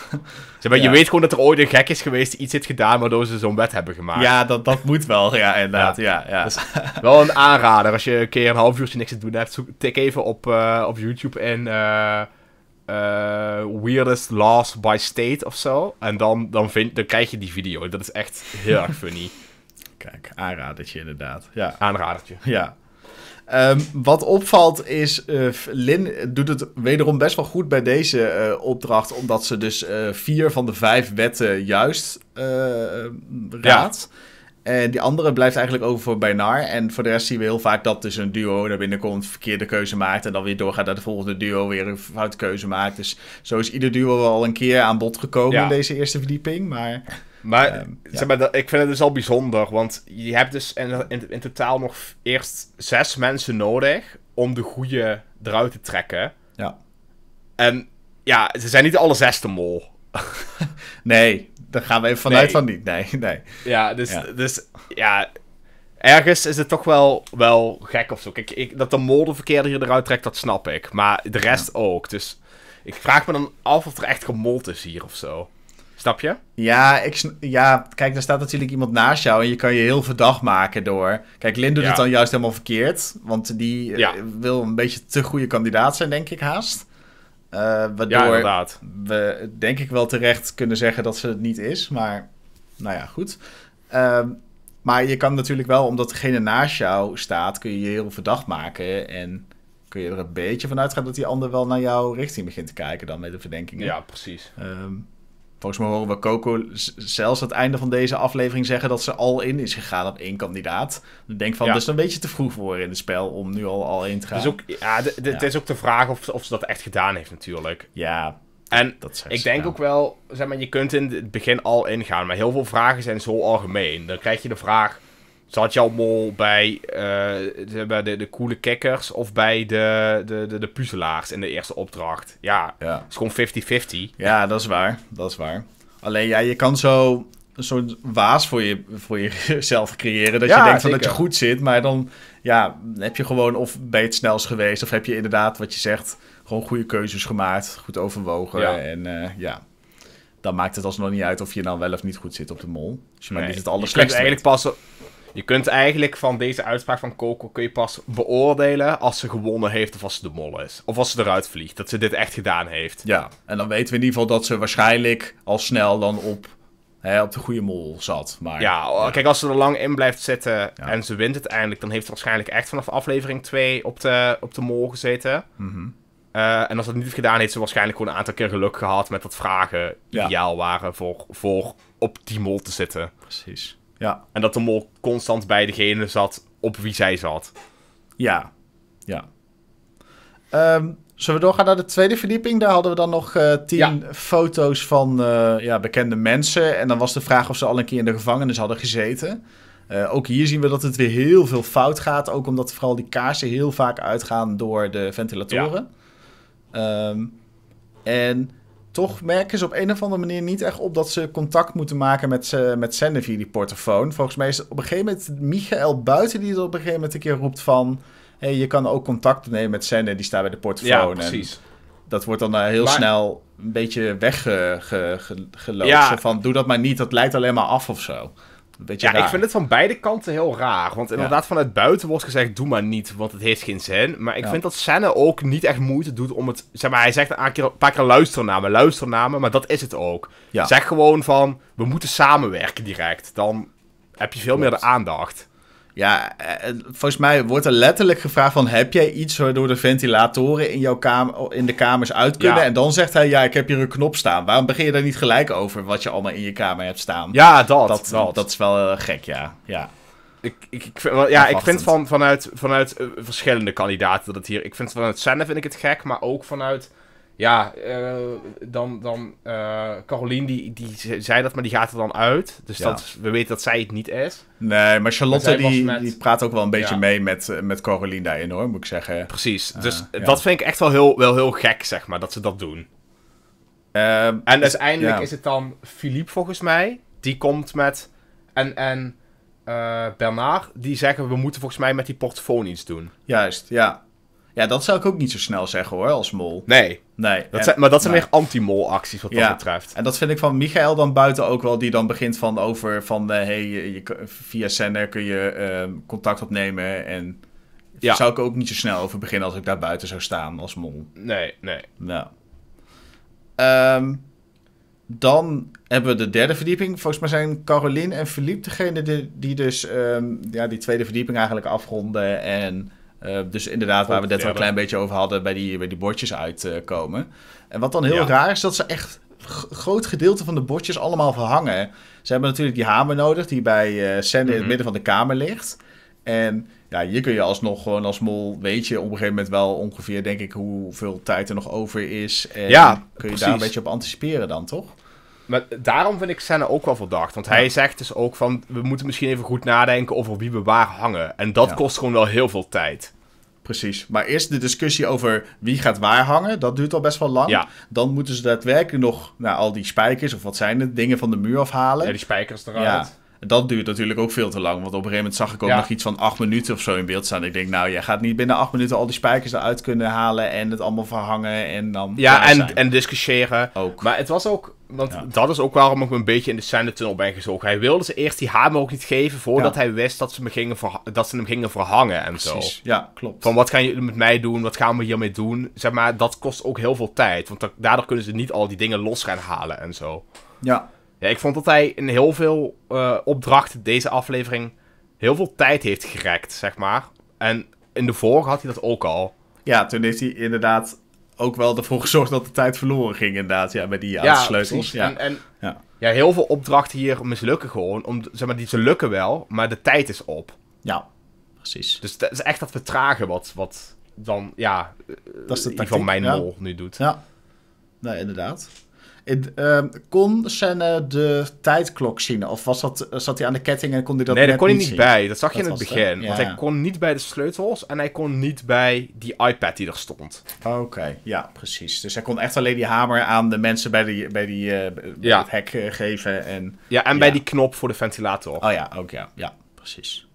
Zeg maar, Je weet gewoon dat er ooit een gek is geweest die iets heeft gedaan waardoor ze zo'n wet hebben gemaakt. Ja, dat, dat moet wel, ja, inderdaad. Ja. Ja, ja. Dus wel een aanrader. Als je een keer een half uurtje niks te doen hebt, zoek, tik even op, eh, op YouTube in eh, Weirdest Laws by State of zo. En dan, dan, vind, dan krijg je die video. Dat is echt heel erg funny. Kijk, aanradertje inderdaad. Ja. Aanradertje. Ja. Ehm, wat opvalt is, uh, Lin doet het wederom best wel goed bij deze eh, opdracht, omdat ze dus eh, vier van de vijf wetten juist raadt. En die andere blijft eigenlijk over voor Bernard. En voor de rest zien we heel vaak dat dus een duo naar binnen komt, verkeerde keuze maakt. En dan weer doorgaat naar de volgende duo, weer een foute keuze maakt. Dus zo is ieder duo al een keer aan bod gekomen in deze eerste verdieping. Maar maar, ehm, maar ik vind het dus al bijzonder, want je hebt dus in, in, totaal nog eerst zes mensen nodig om de goede eruit te trekken. Ja. En ja, ze zijn niet alle zes de mol. nee, daar gaan we even vanuit van niet. Nee, nee. Ja, dus ja. dus ja, ergens is het toch wel, wel gek of zo. Kijk, ik, dat de mol de verkeerde hier eruit trekt, dat snap ik. Maar de rest ook. Dus ik vraag me dan af of er echt gemold is hier of zo. Snap Ja, ik, ja, kijk, daar staat natuurlijk iemand naast jou en je kan je heel verdacht maken door. Kijk, Lin doet het dan juist helemaal verkeerd, want die eh, wil een beetje te goede kandidaat zijn, denk ik haast. Eh, waardoor ja, we denk ik wel terecht kunnen zeggen dat ze het niet is, maar nou ja, goed. Ehm, maar je kan natuurlijk wel, omdat degene naast jou staat, kun je je heel verdacht maken en kun je er een beetje van uitgaan dat die ander wel naar jouw richting begint te kijken dan met de verdenkingen. Ja, precies. Ehm, Volgens mij horen we Coco zelfs aan het einde van deze aflevering zeggen dat ze al in is gegaan op één kandidaat. Ik denk van, ja. dat is een beetje te vroeg voor in het spel om nu al al in te gaan. ook, ja, Het is ook de vraag of, of ze dat echt gedaan heeft natuurlijk. Ja, en ik denk ook wel, zeg maar, je kunt in het begin al ingaan, maar heel veel vragen zijn zo algemeen. Dan krijg je de vraag, zat had jou mol bij, uh, de, de coole kekkers of bij de, de, de, de puzzelaars in de eerste opdracht. Ja, het is gewoon 50-50. Ja, dat is waar. Dat is waar. Alleen ja, je kan zo een soort waas voor, je, voor jezelf creëren. Dat je denkt van dat je goed zit, maar dan ja, heb je gewoon of ben je het snelst geweest... of heb je inderdaad wat je zegt, gewoon goede keuzes gemaakt, goed overwogen. En eh, ja, dan maakt het alsnog niet uit of je nou wel of niet goed zit op de mol. Dus je nee, niet het alles je kunt eigenlijk pas je kunt eigenlijk van deze uitspraak van Coco kun je pas beoordelen als ze gewonnen heeft of als ze de mol is. Of als ze eruit vliegt, dat ze dit echt gedaan heeft. Ja, en dan weten we in ieder geval dat ze waarschijnlijk al snel dan op, hè, op de goede mol zat. Maar, ja, oh, kijk, als ze er lang in blijft zitten en ze wint uiteindelijk, dan heeft ze waarschijnlijk echt vanaf aflevering 2 op de, op de mol gezeten. Mm -hmm. en als dat niet gedaan, heeft ze waarschijnlijk gewoon een aantal keer geluk gehad met dat vragen ideaal waren voor, voor op die mol te zitten. Precies. Ja. En dat de mol constant bij degene zat op wie zij zat. Ja. Ja. Um, zullen we doorgaan naar de tweede verdieping? Daar hadden we dan nog eh, tien foto's van eh, ja, bekende mensen. En dan was de vraag of ze al een keer in de gevangenis hadden gezeten. Eh, ook hier zien we dat het weer heel veel fout gaat. Ook omdat vooral die kaarsen heel vaak uitgaan door de ventilatoren. Ehm, en toch merken ze op een of andere manier niet echt op dat ze contact moeten maken met, ze met Sender via die portofoon. Volgens mij is het op een gegeven moment Michael Buiten die het op een gegeven moment een keer roept van... Hey, je kan ook contact nemen met Sender die staat bij de portofoon. Ja, precies. dat wordt dan eh, heel snel een beetje weggelopen. Van doe dat maar niet, dat leidt alleen maar af of zo. Ja, ik vind het van beide kanten heel raar. Want inderdaad, ja. vanuit buiten wordt gezegd, doe maar niet, want het heeft geen zin. Maar ik vind dat Senne ook niet echt moeite doet om het... Zeg maar, hij zegt een keer, paar keer luisternamen, luisternamen, maar dat is het ook. Zeg gewoon van, we moeten samenwerken direct. Dan heb je veel meer de aandacht. Ja, eh, eh, volgens mij wordt er letterlijk gevraagd van... heb jij iets waardoor de ventilatoren in, jouw kamer, in de kamers uit kunnen? En dan zegt hij, ja, ik heb hier een knop staan. Waarom begin je daar niet gelijk over wat je allemaal in je kamer hebt staan? Ja, dat. Dat, dat. is wel eh, gek, ja. ja. Ik, ik, vind, ja, ik vind van, vanuit, vanuit verschillende kandidaten dat het hier... Ik vind vanuit Senna vind ik het gek, maar ook vanuit ja, eh, dan, dan uh, Caroline, die, die zei dat, maar die gaat er dan uit. Dus dat, we weten dat zij het niet is. Nee, maar Charlotte, die, die praat ook wel een beetje mee met, eh, met Caroline daarin, hoor, moet ik zeggen. Precies, dus dat vind ik echt wel heel, wel heel gek, zeg maar, dat ze dat doen. Ehm, en uiteindelijk is het dan Philippe, volgens mij. Die komt met... En, en Bernard, die zeggen, we moeten volgens mij met die portofoon iets doen. Juist, ja. Ja, dat zou ik ook niet zo snel zeggen hoor, als mol. Nee. nee dat zijn, maar dat zijn nee. echt anti-mol acties wat dat betreft. En dat vind ik van Michael dan buiten ook wel, die dan begint van over van uh, hey, je, via Sender kun je ehm, contact opnemen. En ja. zou ik ook niet zo snel over beginnen als ik daar buiten zou staan als mol. Nee, nee. Nou. dan hebben we de derde verdieping. Volgens mij zijn Caroline en Philippe degene die, die dus ehm, ja, die tweede verdieping eigenlijk afronden. En eh, dus inderdaad, waar we net al een klein beetje over hadden, bij die, bij die bordjes uitkomen. en wat dan heel raar is, dat ze echt groot gedeelte van de bordjes allemaal verhangen. Ze hebben natuurlijk die hamer nodig, die bij uh, eh, Sandy in het mhm. midden van de kamer ligt. En ja, hier kun je alsnog gewoon als mol, weet je op een gegeven moment wel ongeveer, denk ik, hoeveel tijd er nog over is. En ja, kun je daar een beetje op anticiperen dan, toch? Maar daarom vind ik Senna ook wel verdacht. Want hij zegt dus ook van... we moeten misschien even goed nadenken over wie we waar hangen. En dat kost gewoon wel heel veel tijd. Precies. Maar eerst de discussie over wie gaat waar hangen. Dat duurt al best wel lang. Dan moeten ze daadwerkelijk nog nou, al die spijkers... of wat zijn het, dingen van de muur afhalen. Ja, die spijkers eruit dat duurt natuurlijk ook veel te lang. Want op een gegeven moment zag ik ook nog iets van acht minuten of zo in beeld staan. Ik denk, nou, jij gaat niet binnen acht minuten al die spijkers eruit kunnen halen en het allemaal verhangen en dan. Ja, en, en discussiëren. Ook. Maar het was ook. Want dat is ook waarom ik me een beetje in de scène tunnel ben gezogen. Hij wilde ze eerst die hamer ook niet geven voordat hij wist dat ze, me gingen dat ze hem gingen verhangen en zo. Ja, klopt. Van wat gaan jullie met mij doen? Wat gaan we hiermee doen? Zeg maar, dat kost ook heel veel tijd. Want daardoor kunnen ze niet al die dingen los gaan halen en zo. Ja. Ja, ik vond dat hij in heel veel eh, opdrachten deze aflevering heel veel tijd heeft gerekt, zeg maar. En in de vorige had hij dat ook al. Ja, toen heeft hij inderdaad ook wel ervoor gezorgd dat de tijd verloren ging, inderdaad. Ja, met die ja, sleutels. Ja, en, en ja. heel veel opdrachten hier mislukken gewoon. Om, zeg maar, die ze lukken wel, maar de tijd is op. Ja, precies. Dus het is echt dat vertragen wat, wat dan, ja, dat is de eh, tactiek, van mijn mol nu doet. Ja, nou inderdaad. Ehm, kon Senne de tijdklok zien? Of was dat, zat hij aan de ketting en kon hij dat Nee, daar kon hij niet bij. Dat zag je in het eh, begin. Want hij kon niet bij de sleutels en hij kon niet bij die iPad die er stond. Oké, ja, precies. Dus hij kon echt alleen die hamer aan de mensen bij, die, bij, die, eh, bij het hek eh, geven. En, ja, en bij die knop voor de ventilator. Oh ja, ook ja. Ja, precies.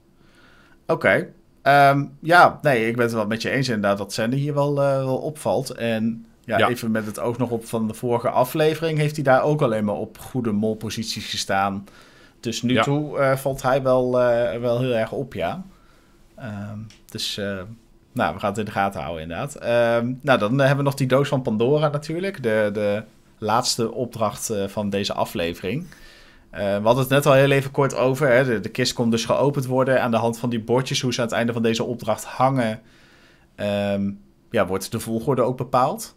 Oké. Ehm, ja, nee, ik ben het wel met je eens inderdaad dat Senne hier wel, wel opvalt. En ja, even met het oog nog op van de vorige aflevering, heeft hij daar ook alleen maar op goede molposities gestaan. Dus nu toe eh, valt hij wel, eh, wel heel erg op, ja. Ehm, dus eh, nou, we gaan het in de gaten houden, inderdaad. Ehm, nou, dan hebben we nog die doos van Pandora natuurlijk. De, de laatste opdracht van deze aflevering. we hadden het net al heel even kort over. Hè? De, de, kist kon dus geopend worden aan de hand van die bordjes, hoe ze aan het einde van deze opdracht hangen. Ehm, ja, wordt de volgorde ook bepaald?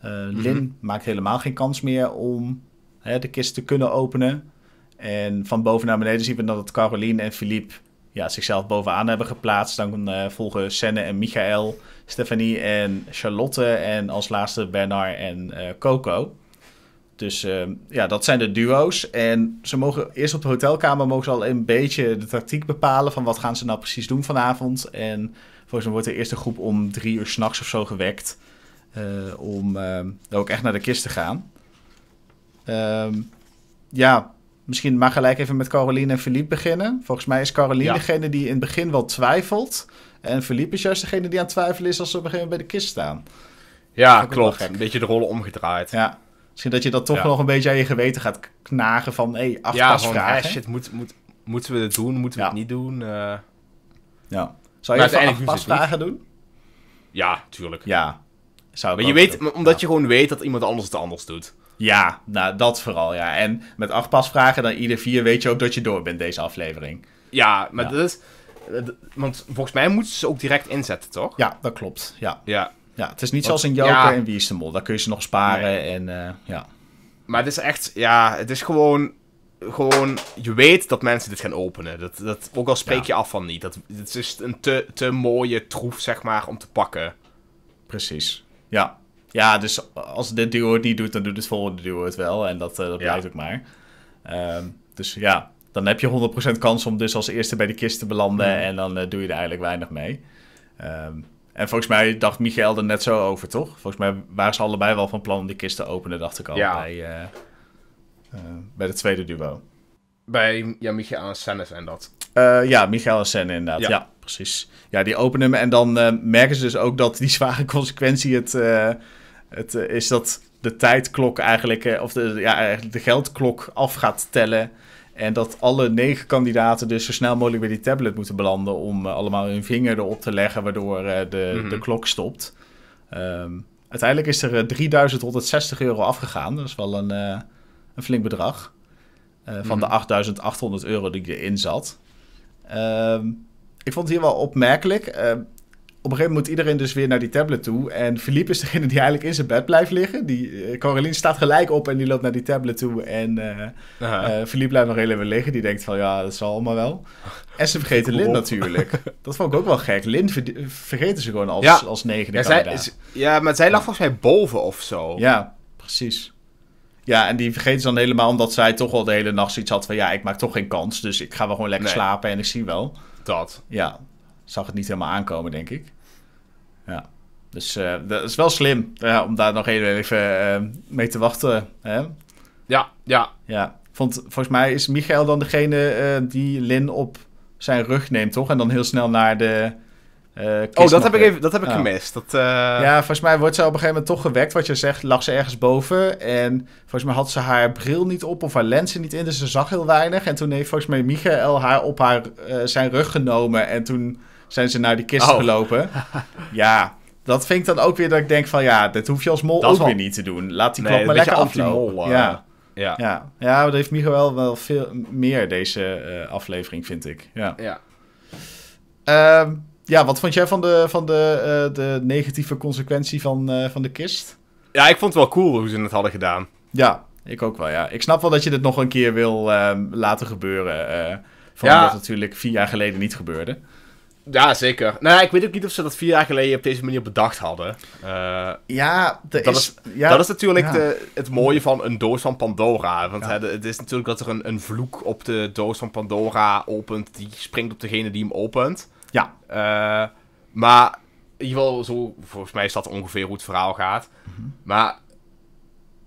Eh, mhm. Lin maakt helemaal geen kans meer om hè, de kist te kunnen openen. En van boven naar beneden zien we dan dat Caroline en Philippe ja, zichzelf bovenaan hebben geplaatst. Dan eh, volgen Senne en Michael, Stephanie en Charlotte en als laatste Bernard en uh, Coco. Dus ehm, ja, dat zijn de duo's. En ze mogen eerst op de hotelkamer mogen ze al een beetje de tactiek bepalen van wat gaan ze nou precies doen vanavond. En volgens mij wordt de eerste groep om drie uur s'nachts of zo gewekt. Eh, om ook ehm, echt naar de kist te gaan. Ehm, ja, misschien maar gelijk even met Caroline en Philippe beginnen. Volgens mij is Caroline degene die in het begin wel twijfelt. En Philippe is juist degene die aan het twijfelen is als ze op een gegeven moment bij de kist staan. Ja, klopt. Een beetje de rollen omgedraaid. Ja. Misschien dat je dat toch nog een beetje aan je geweten gaat knagen van... hé, hey, Ja, Ja, shit, moet, moet, moeten we het doen? Moeten we het niet doen? Uh... Ja. Zou je maar even afpasvragen doen? Ja, tuurlijk. Ja, zou maar je weet, omdat je gewoon weet dat iemand anders het anders doet. Ja, nou dat vooral, ja. En met acht pasvragen dan ieder vier weet je ook dat je door bent deze aflevering. Ja, maar dat is... Want volgens mij moeten ze ook direct inzetten, toch? Ja, dat klopt, ja. Ja, ja het is niet zoals in Joker ja. en Wie is de Mol. Daar kun je ze nog sparen en eh, ja. Maar het is echt, ja, het is gewoon... Gewoon, je weet dat mensen dit gaan openen. Dat, dat, ook al spreek je af van niet. Dat, het is een te, te mooie troef, zeg maar, om te pakken. Precies. Ja. Ja, dus als dit duo het niet doet, dan doet het volgende duo het wel. En dat, uh, dat blijft ook maar. Ehm, dus ja, dan heb je 100% kans om dus als eerste bij de kist te belanden. Hmm. En dan eh, doe je er eigenlijk weinig mee. Ehm, en volgens mij dacht Michael er net zo over, toch? Volgens mij waren ze allebei wel van plan om die kist te openen, dacht ik al. Bij, uh, bij het tweede duo. Bij ja, Michael en Senne zijn dat. ja, Michael en Senne inderdaad, ja precies. Ja, die openen hem en dan eh, merken ze dus ook dat die zware consequentie het, eh, het eh, is dat de tijdklok eigenlijk, of de, ja, de geldklok af gaat tellen. En dat alle negen kandidaten dus zo snel mogelijk bij die tablet moeten belanden om allemaal hun vinger erop te leggen, waardoor de, de mhm. klok stopt. Ehm, uiteindelijk is er 3160 euro afgegaan. Dat is wel een, een flink bedrag. van de 8800 mhm. euro die erin zat. Um, ik vond het hier wel opmerkelijk. Eh, op een gegeven moment moet iedereen dus weer naar die tablet toe. En Philippe is degene die eigenlijk in zijn bed blijft liggen. Die, eh, Coraline staat gelijk op en die loopt naar die tablet toe. En eh, Philippe blijft nog heel even liggen. Die denkt van ja, dat zal allemaal wel. En ze vergeten Lin natuurlijk. Dat vond ik ook wel gek. Lin vergeten ze gewoon als, ja. als negende ja, zij, ja, maar zij lag volgens mij boven of zo. Ja, precies. Ja, en die vergeten ze dan helemaal omdat zij toch al de hele nacht zoiets had van... ja, ik maak toch geen kans, dus ik ga wel gewoon lekker slapen en ik zie wel. Dat. Ja, zag het niet helemaal aankomen, denk ik. Ja. Dus eh, dat is wel slim om daar nog even eh, mee te wachten. Hè? Ja, ja. ja. Vond, volgens mij is Michael dan degene eh, die Lin op zijn rug neemt, toch? En dan heel snel naar de eh, oh, dat heb, ik even, dat heb ik gemist. Dat, eh, Ja, volgens mij wordt ze op een gegeven moment toch gewekt. Wat je zegt, lag ze ergens boven. En volgens mij had ze haar bril niet op of haar lenzen niet in. Dus ze zag heel weinig. En toen heeft volgens mij Michael haar op haar, eh, zijn rug genomen. En toen zijn ze naar die kist oh. gelopen. ja, dat vind ik dan ook weer dat ik denk van... Ja, dit hoef je als mol ook weer niet te doen. Laat die nee, maar lekker aflopen. ja. Ja. Ja. ja, dat heeft Michael wel veel meer deze aflevering, vind ik. Ja. ja. Ehm, ja, wat vond jij van de, van de, eh, de negatieve consequentie van, eh, van de kist? Ja, ik vond het wel cool hoe ze het hadden gedaan. Ja, ik ook wel, ja. Ik snap wel dat je dit nog een keer wil ehm, laten gebeuren. Eh, van wat natuurlijk vier jaar geleden niet gebeurde. Ja, zeker. Nou ik weet ook niet of ze dat vier jaar geleden op deze manier bedacht hadden. ja, dat is, dat is natuurlijk de, het mooie van een doos van Pandora. Want hè, het is natuurlijk dat er een, een vloek op de doos van Pandora opent. Die springt op degene die hem opent. Ja. Uh, maar in ieder geval, zo, volgens mij is dat ongeveer hoe het verhaal gaat. Mhm. Maar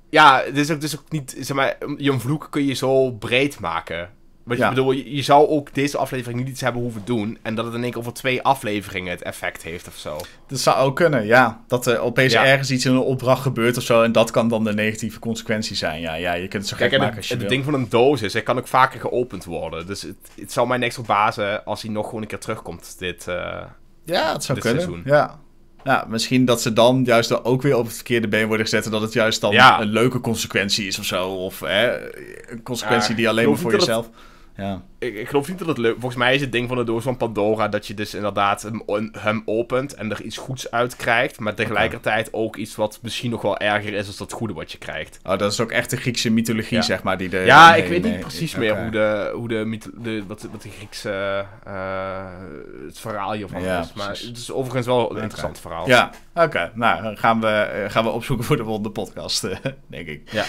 ja, het is ook, dus ook niet, zeg maar, je vloek kun je zo breed maken ja. je je, zou ook deze aflevering niet iets hebben hoeven doen. En dat het in één keer over twee afleveringen het effect heeft of zo. Dat zou ook kunnen, ja. Dat er opeens ergens iets in een opdracht gebeurt of zo. En dat kan dan de negatieve consequentie zijn. Ja, ja je kunt het zo Kijk, maken als je het, ding van een doos is, hij kan ook vaker geopend worden. Dus het, het zou mij niks verbazen als hij nog gewoon een keer terugkomt dit, uh, ja, het zou kunnen. Ja, ja, misschien dat ze dan juist ook weer op het verkeerde been worden gezet. En dat het juist dan een leuke consequentie is of zo. Of hè, een consequentie die alleen maar voor jezelf. Ja. Ik, ik, geloof niet dat het leuk... Volgens mij is het ding van de doos van Pandora dat je dus inderdaad hem, opent en er iets goeds uit krijgt. Maar tegelijkertijd ook iets wat misschien nog wel erger is als dat goede wat je krijgt. Oh, dat is ook echt de Griekse mythologie, zeg maar. Die de, ja, ik weet niet precies meer hoe, de, hoe de, de, wat, de Griekse... Eh, het verhaal hiervan is. Maar het is overigens wel een interessant verhaal. Ja, oké. Nou, gaan we, eh, gaan we opzoeken voor de volgende podcast, denk ik. Ja.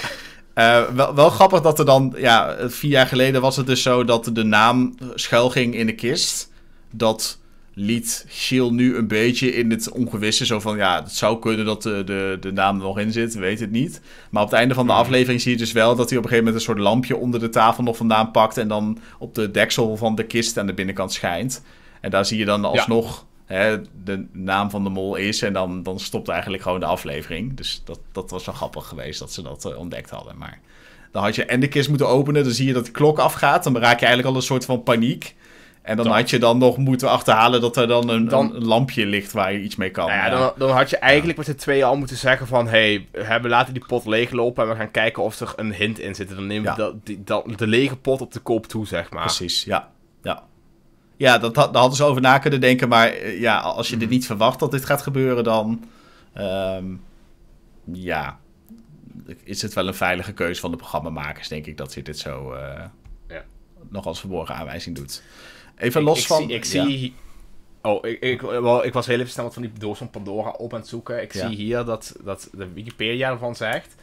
Eh, wel, wel, grappig dat er dan, ja, vier jaar geleden was het dus zo dat de naam schuil ging in de kist. Dat liet Shield nu een beetje in het ongewisse. Zo van, ja, het zou kunnen dat de, de, de naam er nog in zit, weet het niet. Maar op het einde van de mhm. aflevering zie je dus wel dat hij op een gegeven moment een soort lampje onder de tafel nog vandaan pakt. En dan op de deksel van de kist aan de binnenkant schijnt. En daar zie je dan alsnog de naam van de mol is. En dan, dan stopt eigenlijk gewoon de aflevering. Dus dat, dat was wel grappig geweest dat ze dat eh, ontdekt hadden. Maar dan had je en de kist moeten openen. Dan zie je dat de klok afgaat. Dan raak je eigenlijk al een soort van paniek. En dan, had je dan nog moeten achterhalen dat er dan een, dan, een lampje ligt waar je iets mee kan. Nou ja, Dan, dan, had je eigenlijk met de twee al moeten zeggen van... hé, hey, we laten die pot leeglopen en we gaan kijken of er een hint in zit. dan nemen we dat, die, dat, de lege pot op de kop toe, zeg maar. Precies, ja. ja. Ja, dat, had, hadden ze over na kunnen denken. Maar eh, ja, als je mm. dit mhm. niet verwacht dat dit gaat gebeuren, dan. Ehm, ja. Is het wel een veilige keuze van de programmamakers, denk ik, dat ze dit zo. Eh, ja. nog als verborgen aanwijzing doet. Even los ik van. Zie, ik zie. Oh, ik, ik, wel, ik, was heel even snel wat van die doos van Pandora op aan het zoeken. Ik zie hier dat, dat de Wikipedia ervan zegt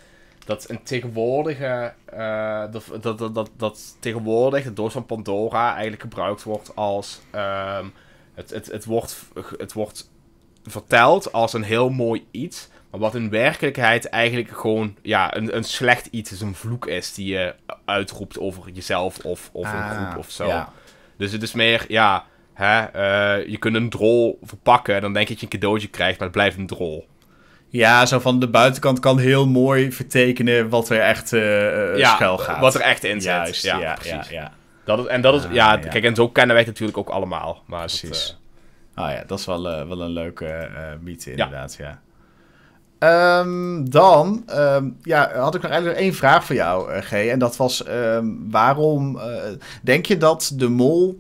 dat een tegenwoordige, eh, dat, dat, dat, dat, tegenwoordig de doos van Pandora eigenlijk gebruikt wordt als, ehm, het, het, het, wordt, het wordt verteld als een heel mooi iets, maar wat in werkelijkheid eigenlijk gewoon ja, een, een slecht iets is, een vloek is die je uitroept over jezelf of, of een ah, groep of zo. Dus het is meer, ja, hè, eh, je kunt een drol verpakken en dan denk je dat je een cadeautje krijgt, maar het blijft een drol. Ja, zo van de buitenkant kan heel mooi vertekenen wat er echt uh, schuil gaat. Wat er echt in zit. ja, ja, precies. Ja, dat en dat is, ah, ja, kijk, en zo kennen wij het natuurlijk ook allemaal. Maar precies. Dat, eh, Ah ja, dat is wel, wel een leuke mythe inderdaad, ja. Ehm, dan ehm, ja, had ik nog eigenlijk één vraag voor jou, G. En dat was, ehm, waarom denk je dat de mol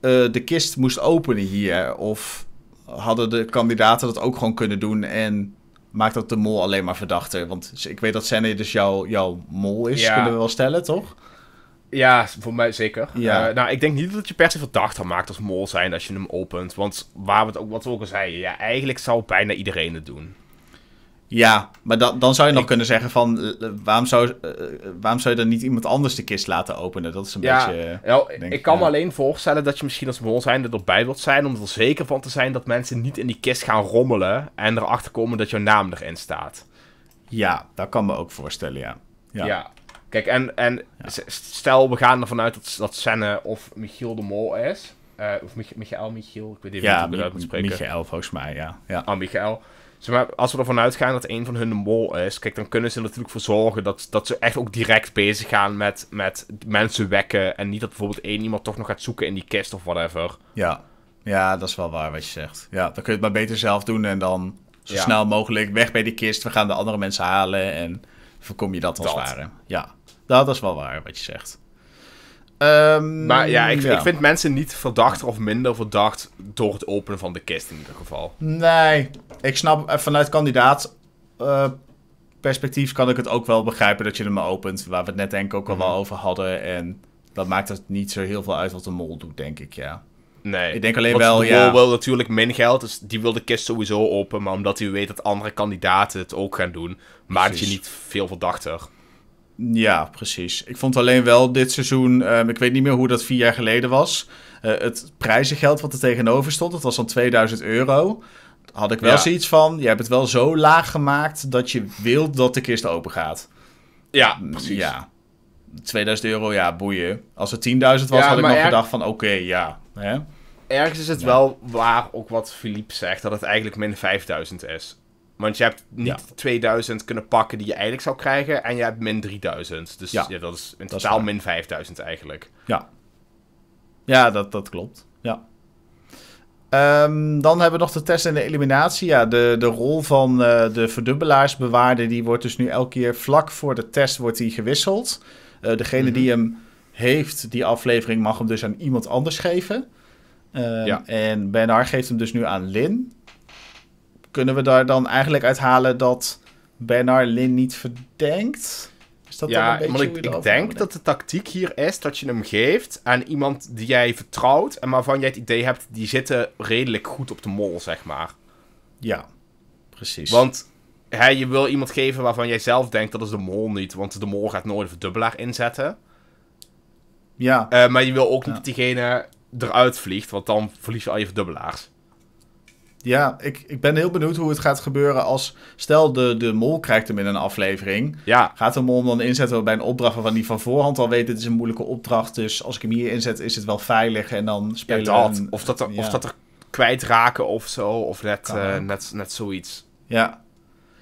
de kist moest openen hier? Of hadden de kandidaten dat ook gewoon kunnen doen. En maakt dat de mol alleen maar verdachter. Want ik weet dat Senne dus jouw, jouw mol is, kunnen we wel stellen, toch? Ja, voor mij zeker. Ja. Eh, nou, ik denk niet dat je per se verdachter maakt als mol zijn als je hem opent. Want waar we het ook, wat we ook al zeiden, ja, eigenlijk zou bijna iedereen het doen. Ja, maar dan zou je nog kunnen zeggen van... Eh, eh, waarom zou, eh, waarom zou je dan niet iemand anders de kist laten openen? Dat is een beetje... Ja. ik kan me alleen voorstellen dat je misschien als mol zijn er bij wilt zijn... om er zeker van te zijn dat mensen niet in die kist gaan rommelen... en erachter komen dat jouw naam erin staat. Ja, dat kan me ook voorstellen, ja. Ja. Kijk, en, en stel we gaan ervan uit dat, dat Senne of Michiel de Mol is... of Mich Michael, Michiel, ik weet niet ja, hoe ik het uit Michael volgens mij, ja. ja. Michiel. Ah, Michael maar, als we ervan uitgaan dat een van hun de mol is, kijk, dan kunnen ze er natuurlijk voor zorgen dat, dat ze echt ook direct bezig gaan met, met mensen wekken. En niet dat bijvoorbeeld één iemand toch nog gaat zoeken in die kist of whatever. Ja, ja dat is wel waar wat je zegt. Ja, dan kun je het maar beter zelf doen en dan zo snel mogelijk weg bij die kist. We gaan de andere mensen halen en voorkom je dat als zware. ware. Ja, dat is wel waar wat je zegt. Ehm, maar ja ik, ik vind mensen niet verdachter of minder verdacht door het openen van de kist in ieder geval. Nee, ik snap eh, vanuit kandidaat eh, perspectief kan ik het ook wel begrijpen dat je hem opent. Waar we het net denk ook al wel mhm. over hadden. En dat maakt het niet zo heel veel uit wat de mol doet, denk ik, ja. Nee. Ik denk alleen wel, de ja... wil natuurlijk min geld, dus die wil de kist sowieso open. Maar omdat hij weet dat andere kandidaten het ook gaan doen, maakt je niet veel verdachter. Ja, precies. Ik vond alleen wel dit seizoen, ehm, ik weet niet meer hoe dat vier jaar geleden was. Eh, het prijzengeld wat er tegenover stond, dat was dan 2000 euro. Had ik wel zoiets van, je hebt het wel zo laag gemaakt dat je wilt dat de kist open gaat. Ja, mm, precies. Ja. 2000 euro, ja, boeien. Als het 10.000 was, had ik nog gedacht van, oké, ja. Ergens is het wel waar, ook wat Philippe zegt, dat het eigenlijk min 5000 is. Want je hebt niet 2000 kunnen pakken die je eigenlijk zou krijgen. En je hebt min 3000. Dus dat is in totaal min 5000 eigenlijk. Ja. Ja, dat, dat klopt. Ja. Ehm, dan hebben we nog de test en de eliminatie. Ja, de, de rol van uh, de verdubbelaarsbewaarder... die wordt dus nu elke keer vlak voor de test wordt die gewisseld. Eh, degene mhm. die hem heeft, die aflevering... mag hem dus aan iemand anders geven. Uh, ja. En Benar geeft hem dus nu aan Lin kunnen we daar dan eigenlijk uithalen dat Bernard Lin niet verdenkt? Is dat ja, dan maar ik, ik denk dat de tactiek hier is dat je hem geeft aan iemand die jij vertrouwt en waarvan jij het idee hebt, die zitten redelijk goed op de mol, zeg maar. Ja, precies. Want hè, je wil iemand geven waarvan jij zelf denkt dat is de mol niet, want de mol gaat nooit een verdubbelaar inzetten. Ja. Eh, maar je wil ook niet dat diegene eruit vliegt, want dan verlies je al je verdubbelaars ja, ik, ik ben heel benieuwd hoe het gaat gebeuren als... Stel, de, de mol krijgt hem in een aflevering. Ja. Gaat de mol hem dan inzetten bij een opdracht waarvan die van voorhand al weet... het is een moeilijke opdracht, dus als ik hem hier inzet is het wel veilig. En dan spelen ja, dat. Een, of, dat er, ja. of kwijtraken of zo, of net, eh, net, net zoiets. Ja,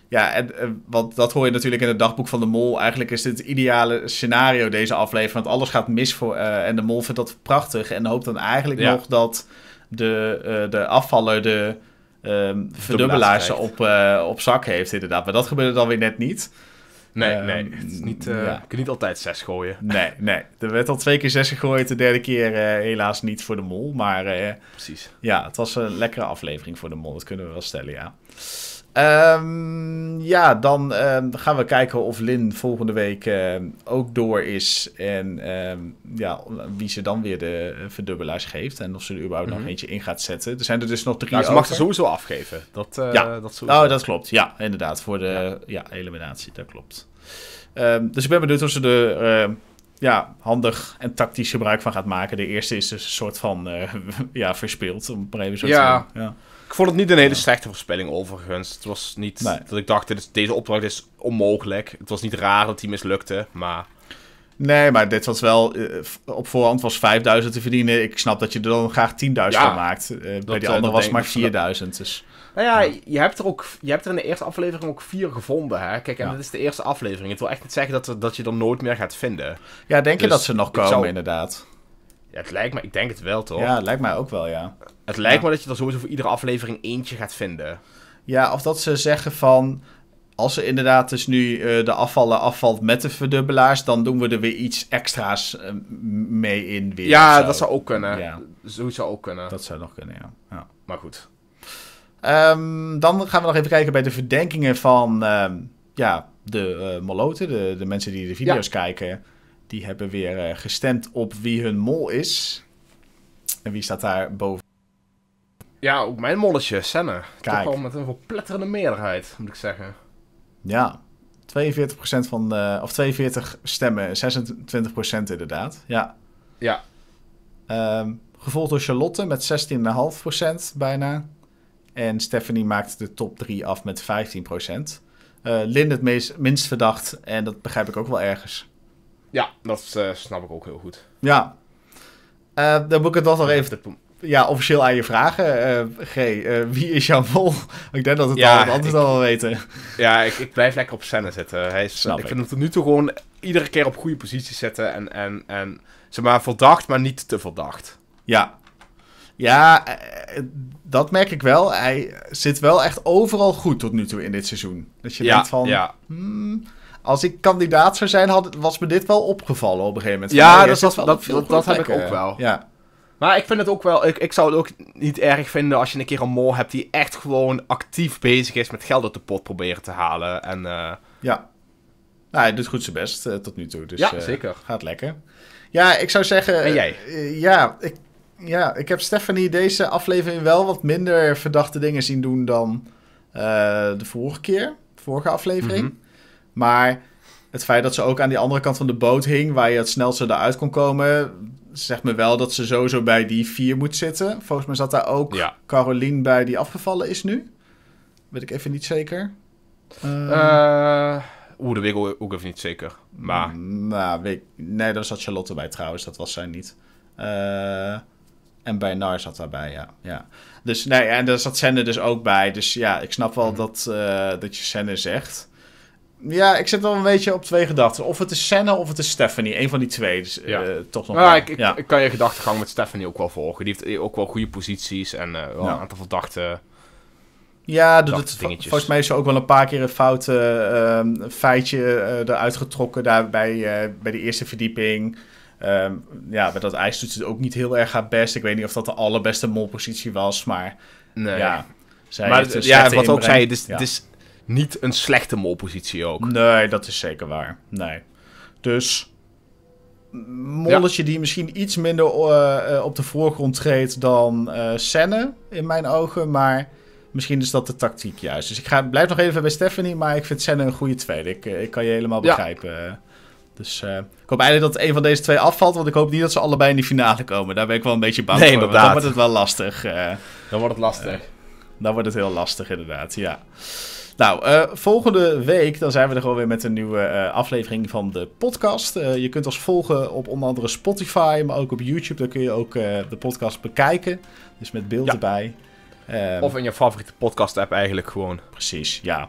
ja, en, eh, want dat hoor je natuurlijk in het dagboek van de mol. Eigenlijk is dit het ideale scenario, deze aflevering. Want alles gaat mis voor, eh, en de mol vindt dat prachtig. En hoopt dan eigenlijk nog dat de, de afvaller de um, verdubbelaars op, eh, op zak heeft, inderdaad. Maar dat gebeurde dan weer net niet. Nee, ehm, nee. Het is niet, eh, kan niet altijd zes gooien. Nee, nee. Er werd al twee keer zes gegooid. De derde keer eh, helaas niet voor de mol. Maar Precies. ja, het was een lekkere aflevering voor de mol. Dat kunnen we wel stellen, ja. Um, ja, dan ehm, gaan we kijken of Lin volgende week ehm, ook door is. En um, ja, wie ze dan weer de verdubbelaars geeft. En of ze er überhaupt nog mhm. eentje in gaat zetten. Er zijn er dus nog drie. Nou, ze mag ze sowieso afgeven. Dat, eh, ja, dat, Oh, dat klopt. Ja, inderdaad. Voor de ja. eliminatie, dat klopt. dus ik ben benieuwd of ze er ja, handig en tactisch gebruik van gaat maken. De eerste is dus een soort van eh, ja, verspeeld. Om maar even zo te zeggen. Ja. Ik vond het niet een hele slechte voorspelling overigens. Het was niet dat ik dacht, dit deze opdracht is onmogelijk. Het was niet raar dat hij mislukte, maar... Nee, maar dit was wel... Eh, op voorhand was 5000 te verdienen. Ik snap dat je er dan graag 10.000 van maakt. Uh, bij die eh, andere was maar 4000, dus... Nou ja, je hebt, er ook, je hebt er in de eerste aflevering ook vier gevonden. Hè? Kijk, en dit is de eerste aflevering. Het wil echt niet zeggen dat, dat je er nooit meer gaat vinden. Ja, denk je dus dat ze nog komen, inderdaad? het lijkt me, ik denk het wel toch? Ja, het lijkt mij ook wel, ja. Het lijkt me dat je er sowieso voor iedere aflevering eentje gaat vinden. Ja, of dat ze zeggen van. Als er inderdaad dus nu eh, de afvallen afvalt met de verdubbelaars, dan doen we er weer iets extra's eh, mee in. Weer, ja, dat zou ook kunnen. Ja. Zoiets zou ook kunnen. Dat zou nog kunnen, ja. ja. Maar goed. Ehm, dan gaan we nog even kijken bij de verdenkingen van ehm, ja, de uh, moloten, de, de mensen die de video's kijken. Die hebben weer eh, gestemd op wie hun mol is. En wie staat daar boven? Ja, ook mijn molletje, Senne. Kijk. al met een verpletterende meerderheid, moet ik zeggen. Ja, 42% van of 42 stemmen, 26% inderdaad. Ja. Ja. Ehm, gevolgd door Charlotte met 16,5% bijna. En Stephanie maakt de top 3 af met 15%. Uh, Lynn het meest, minst verdacht en dat begrijp ik ook wel ergens. Ja, dat eh, snap ik ook heel goed. Ja. Eh, dan moet ik het wel nog even ja, officieel aan je vragen. Eh, G, wie is jouw Vol? ik denk dat het ja, al anders wel weten. Ja, ik, ik, blijf lekker op scène zitten. Hij is, snap ik, ik vind hem tot nu toe gewoon iedere keer op goede positie zetten. En, en, en zeg maar, verdacht, maar niet te verdacht. Ja, ja, dat merk ik wel. Hij zit wel echt overal goed tot nu toe in dit seizoen. Dat je denkt van... Ja. Hmm, als ik kandidaat zou zijn, had, was me dit wel opgevallen op een gegeven moment. Ja, dat, dat, dat, heb ik ook wel. Ja. Maar ik vind het ook wel. Ik, ik zou het ook niet erg vinden als je een keer een mol hebt die echt gewoon actief bezig is met geld uit de pot proberen te halen. En, eh, Ja. Nou, hij doet goed zijn best eh, tot nu toe. Dus, ja, eh, zeker. Gaat lekker. Ja, ik zou zeggen. En jij? ja, ik, ja, ik heb Stephanie deze aflevering wel wat minder verdachte dingen zien doen dan de vorige keer. De vorige aflevering. Mhm. Maar het feit dat ze ook aan die andere kant van de boot hing, waar je het snelste eruit kon komen, zegt me wel dat ze sowieso bij die vier moet zitten. Volgens mij zat daar ook ja. Caroline bij die afgevallen is nu. Weet ik even niet zeker. Uh... Uh, Oeh, ook even niet zeker. Maar... Nou, weet Nee, daar zat Charlotte bij trouwens. Dat was zij niet. Eh, en bij Nar zat daarbij, ja. ja. Dus nee, en daar zat Senne dus ook bij. Dus ja, ik snap wel mhm. dat, dat je Senne zegt. Ja, ik zit wel een beetje op twee gedachten. Of het is Senna of het is Stephanie. Een van die twee. Dus, toch nog ja, nou, ik, ik, ja. ik, kan je gedachtengang met Stephanie ook wel volgen. Die heeft eh, ook wel goede posities en eh, wel een aantal verdachte. Ja, volgens mij is ze ook wel een paar keer een fout ehm, feitje eruit getrokken. Daar bij, bij de eerste verdieping. Ehm, ja, bij dat ijs doet ze ook niet heel erg haar best. Ik weet niet of dat de allerbeste molpositie was, maar... Nee. Ja, zij maar, ja wat ook zei, dus, dus niet een slechte molpositie ook. Nee, dat is zeker waar. Nee. Dus molletje die misschien iets minder eh, eh, op de voorgrond treedt dan uh, Senne in mijn ogen. Maar misschien is dat de tactiek juist. Dus ik ga, blijf nog even bij Stephanie, maar ik vind Senne een goede tweede. Ik, ik kan je helemaal begrijpen. Dus ik hoop eigenlijk dat een van deze twee afvalt. Want ik hoop niet dat ze allebei in die finale komen. Daar ben ik wel een beetje bang nee, voor. Inderdaad. Dan wordt het wel lastig. dan wordt het lastig. dan wordt het heel lastig, inderdaad. Ja. Nou, eh, volgende week dan zijn we er gewoon weer met een nieuwe eh, aflevering van de podcast. Eh, je kunt ons volgen op onder andere Spotify, maar ook op YouTube. Daar kun je ook de podcast bekijken. Dus met beeld ja. erbij. Ehm, of in je favoriete podcast app eigenlijk gewoon. Precies, ja.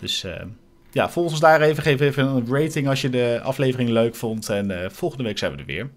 Dus ehm, ja, volg ons daar even. Geef even een rating als je de aflevering leuk vond. En volgende week zijn we er weer.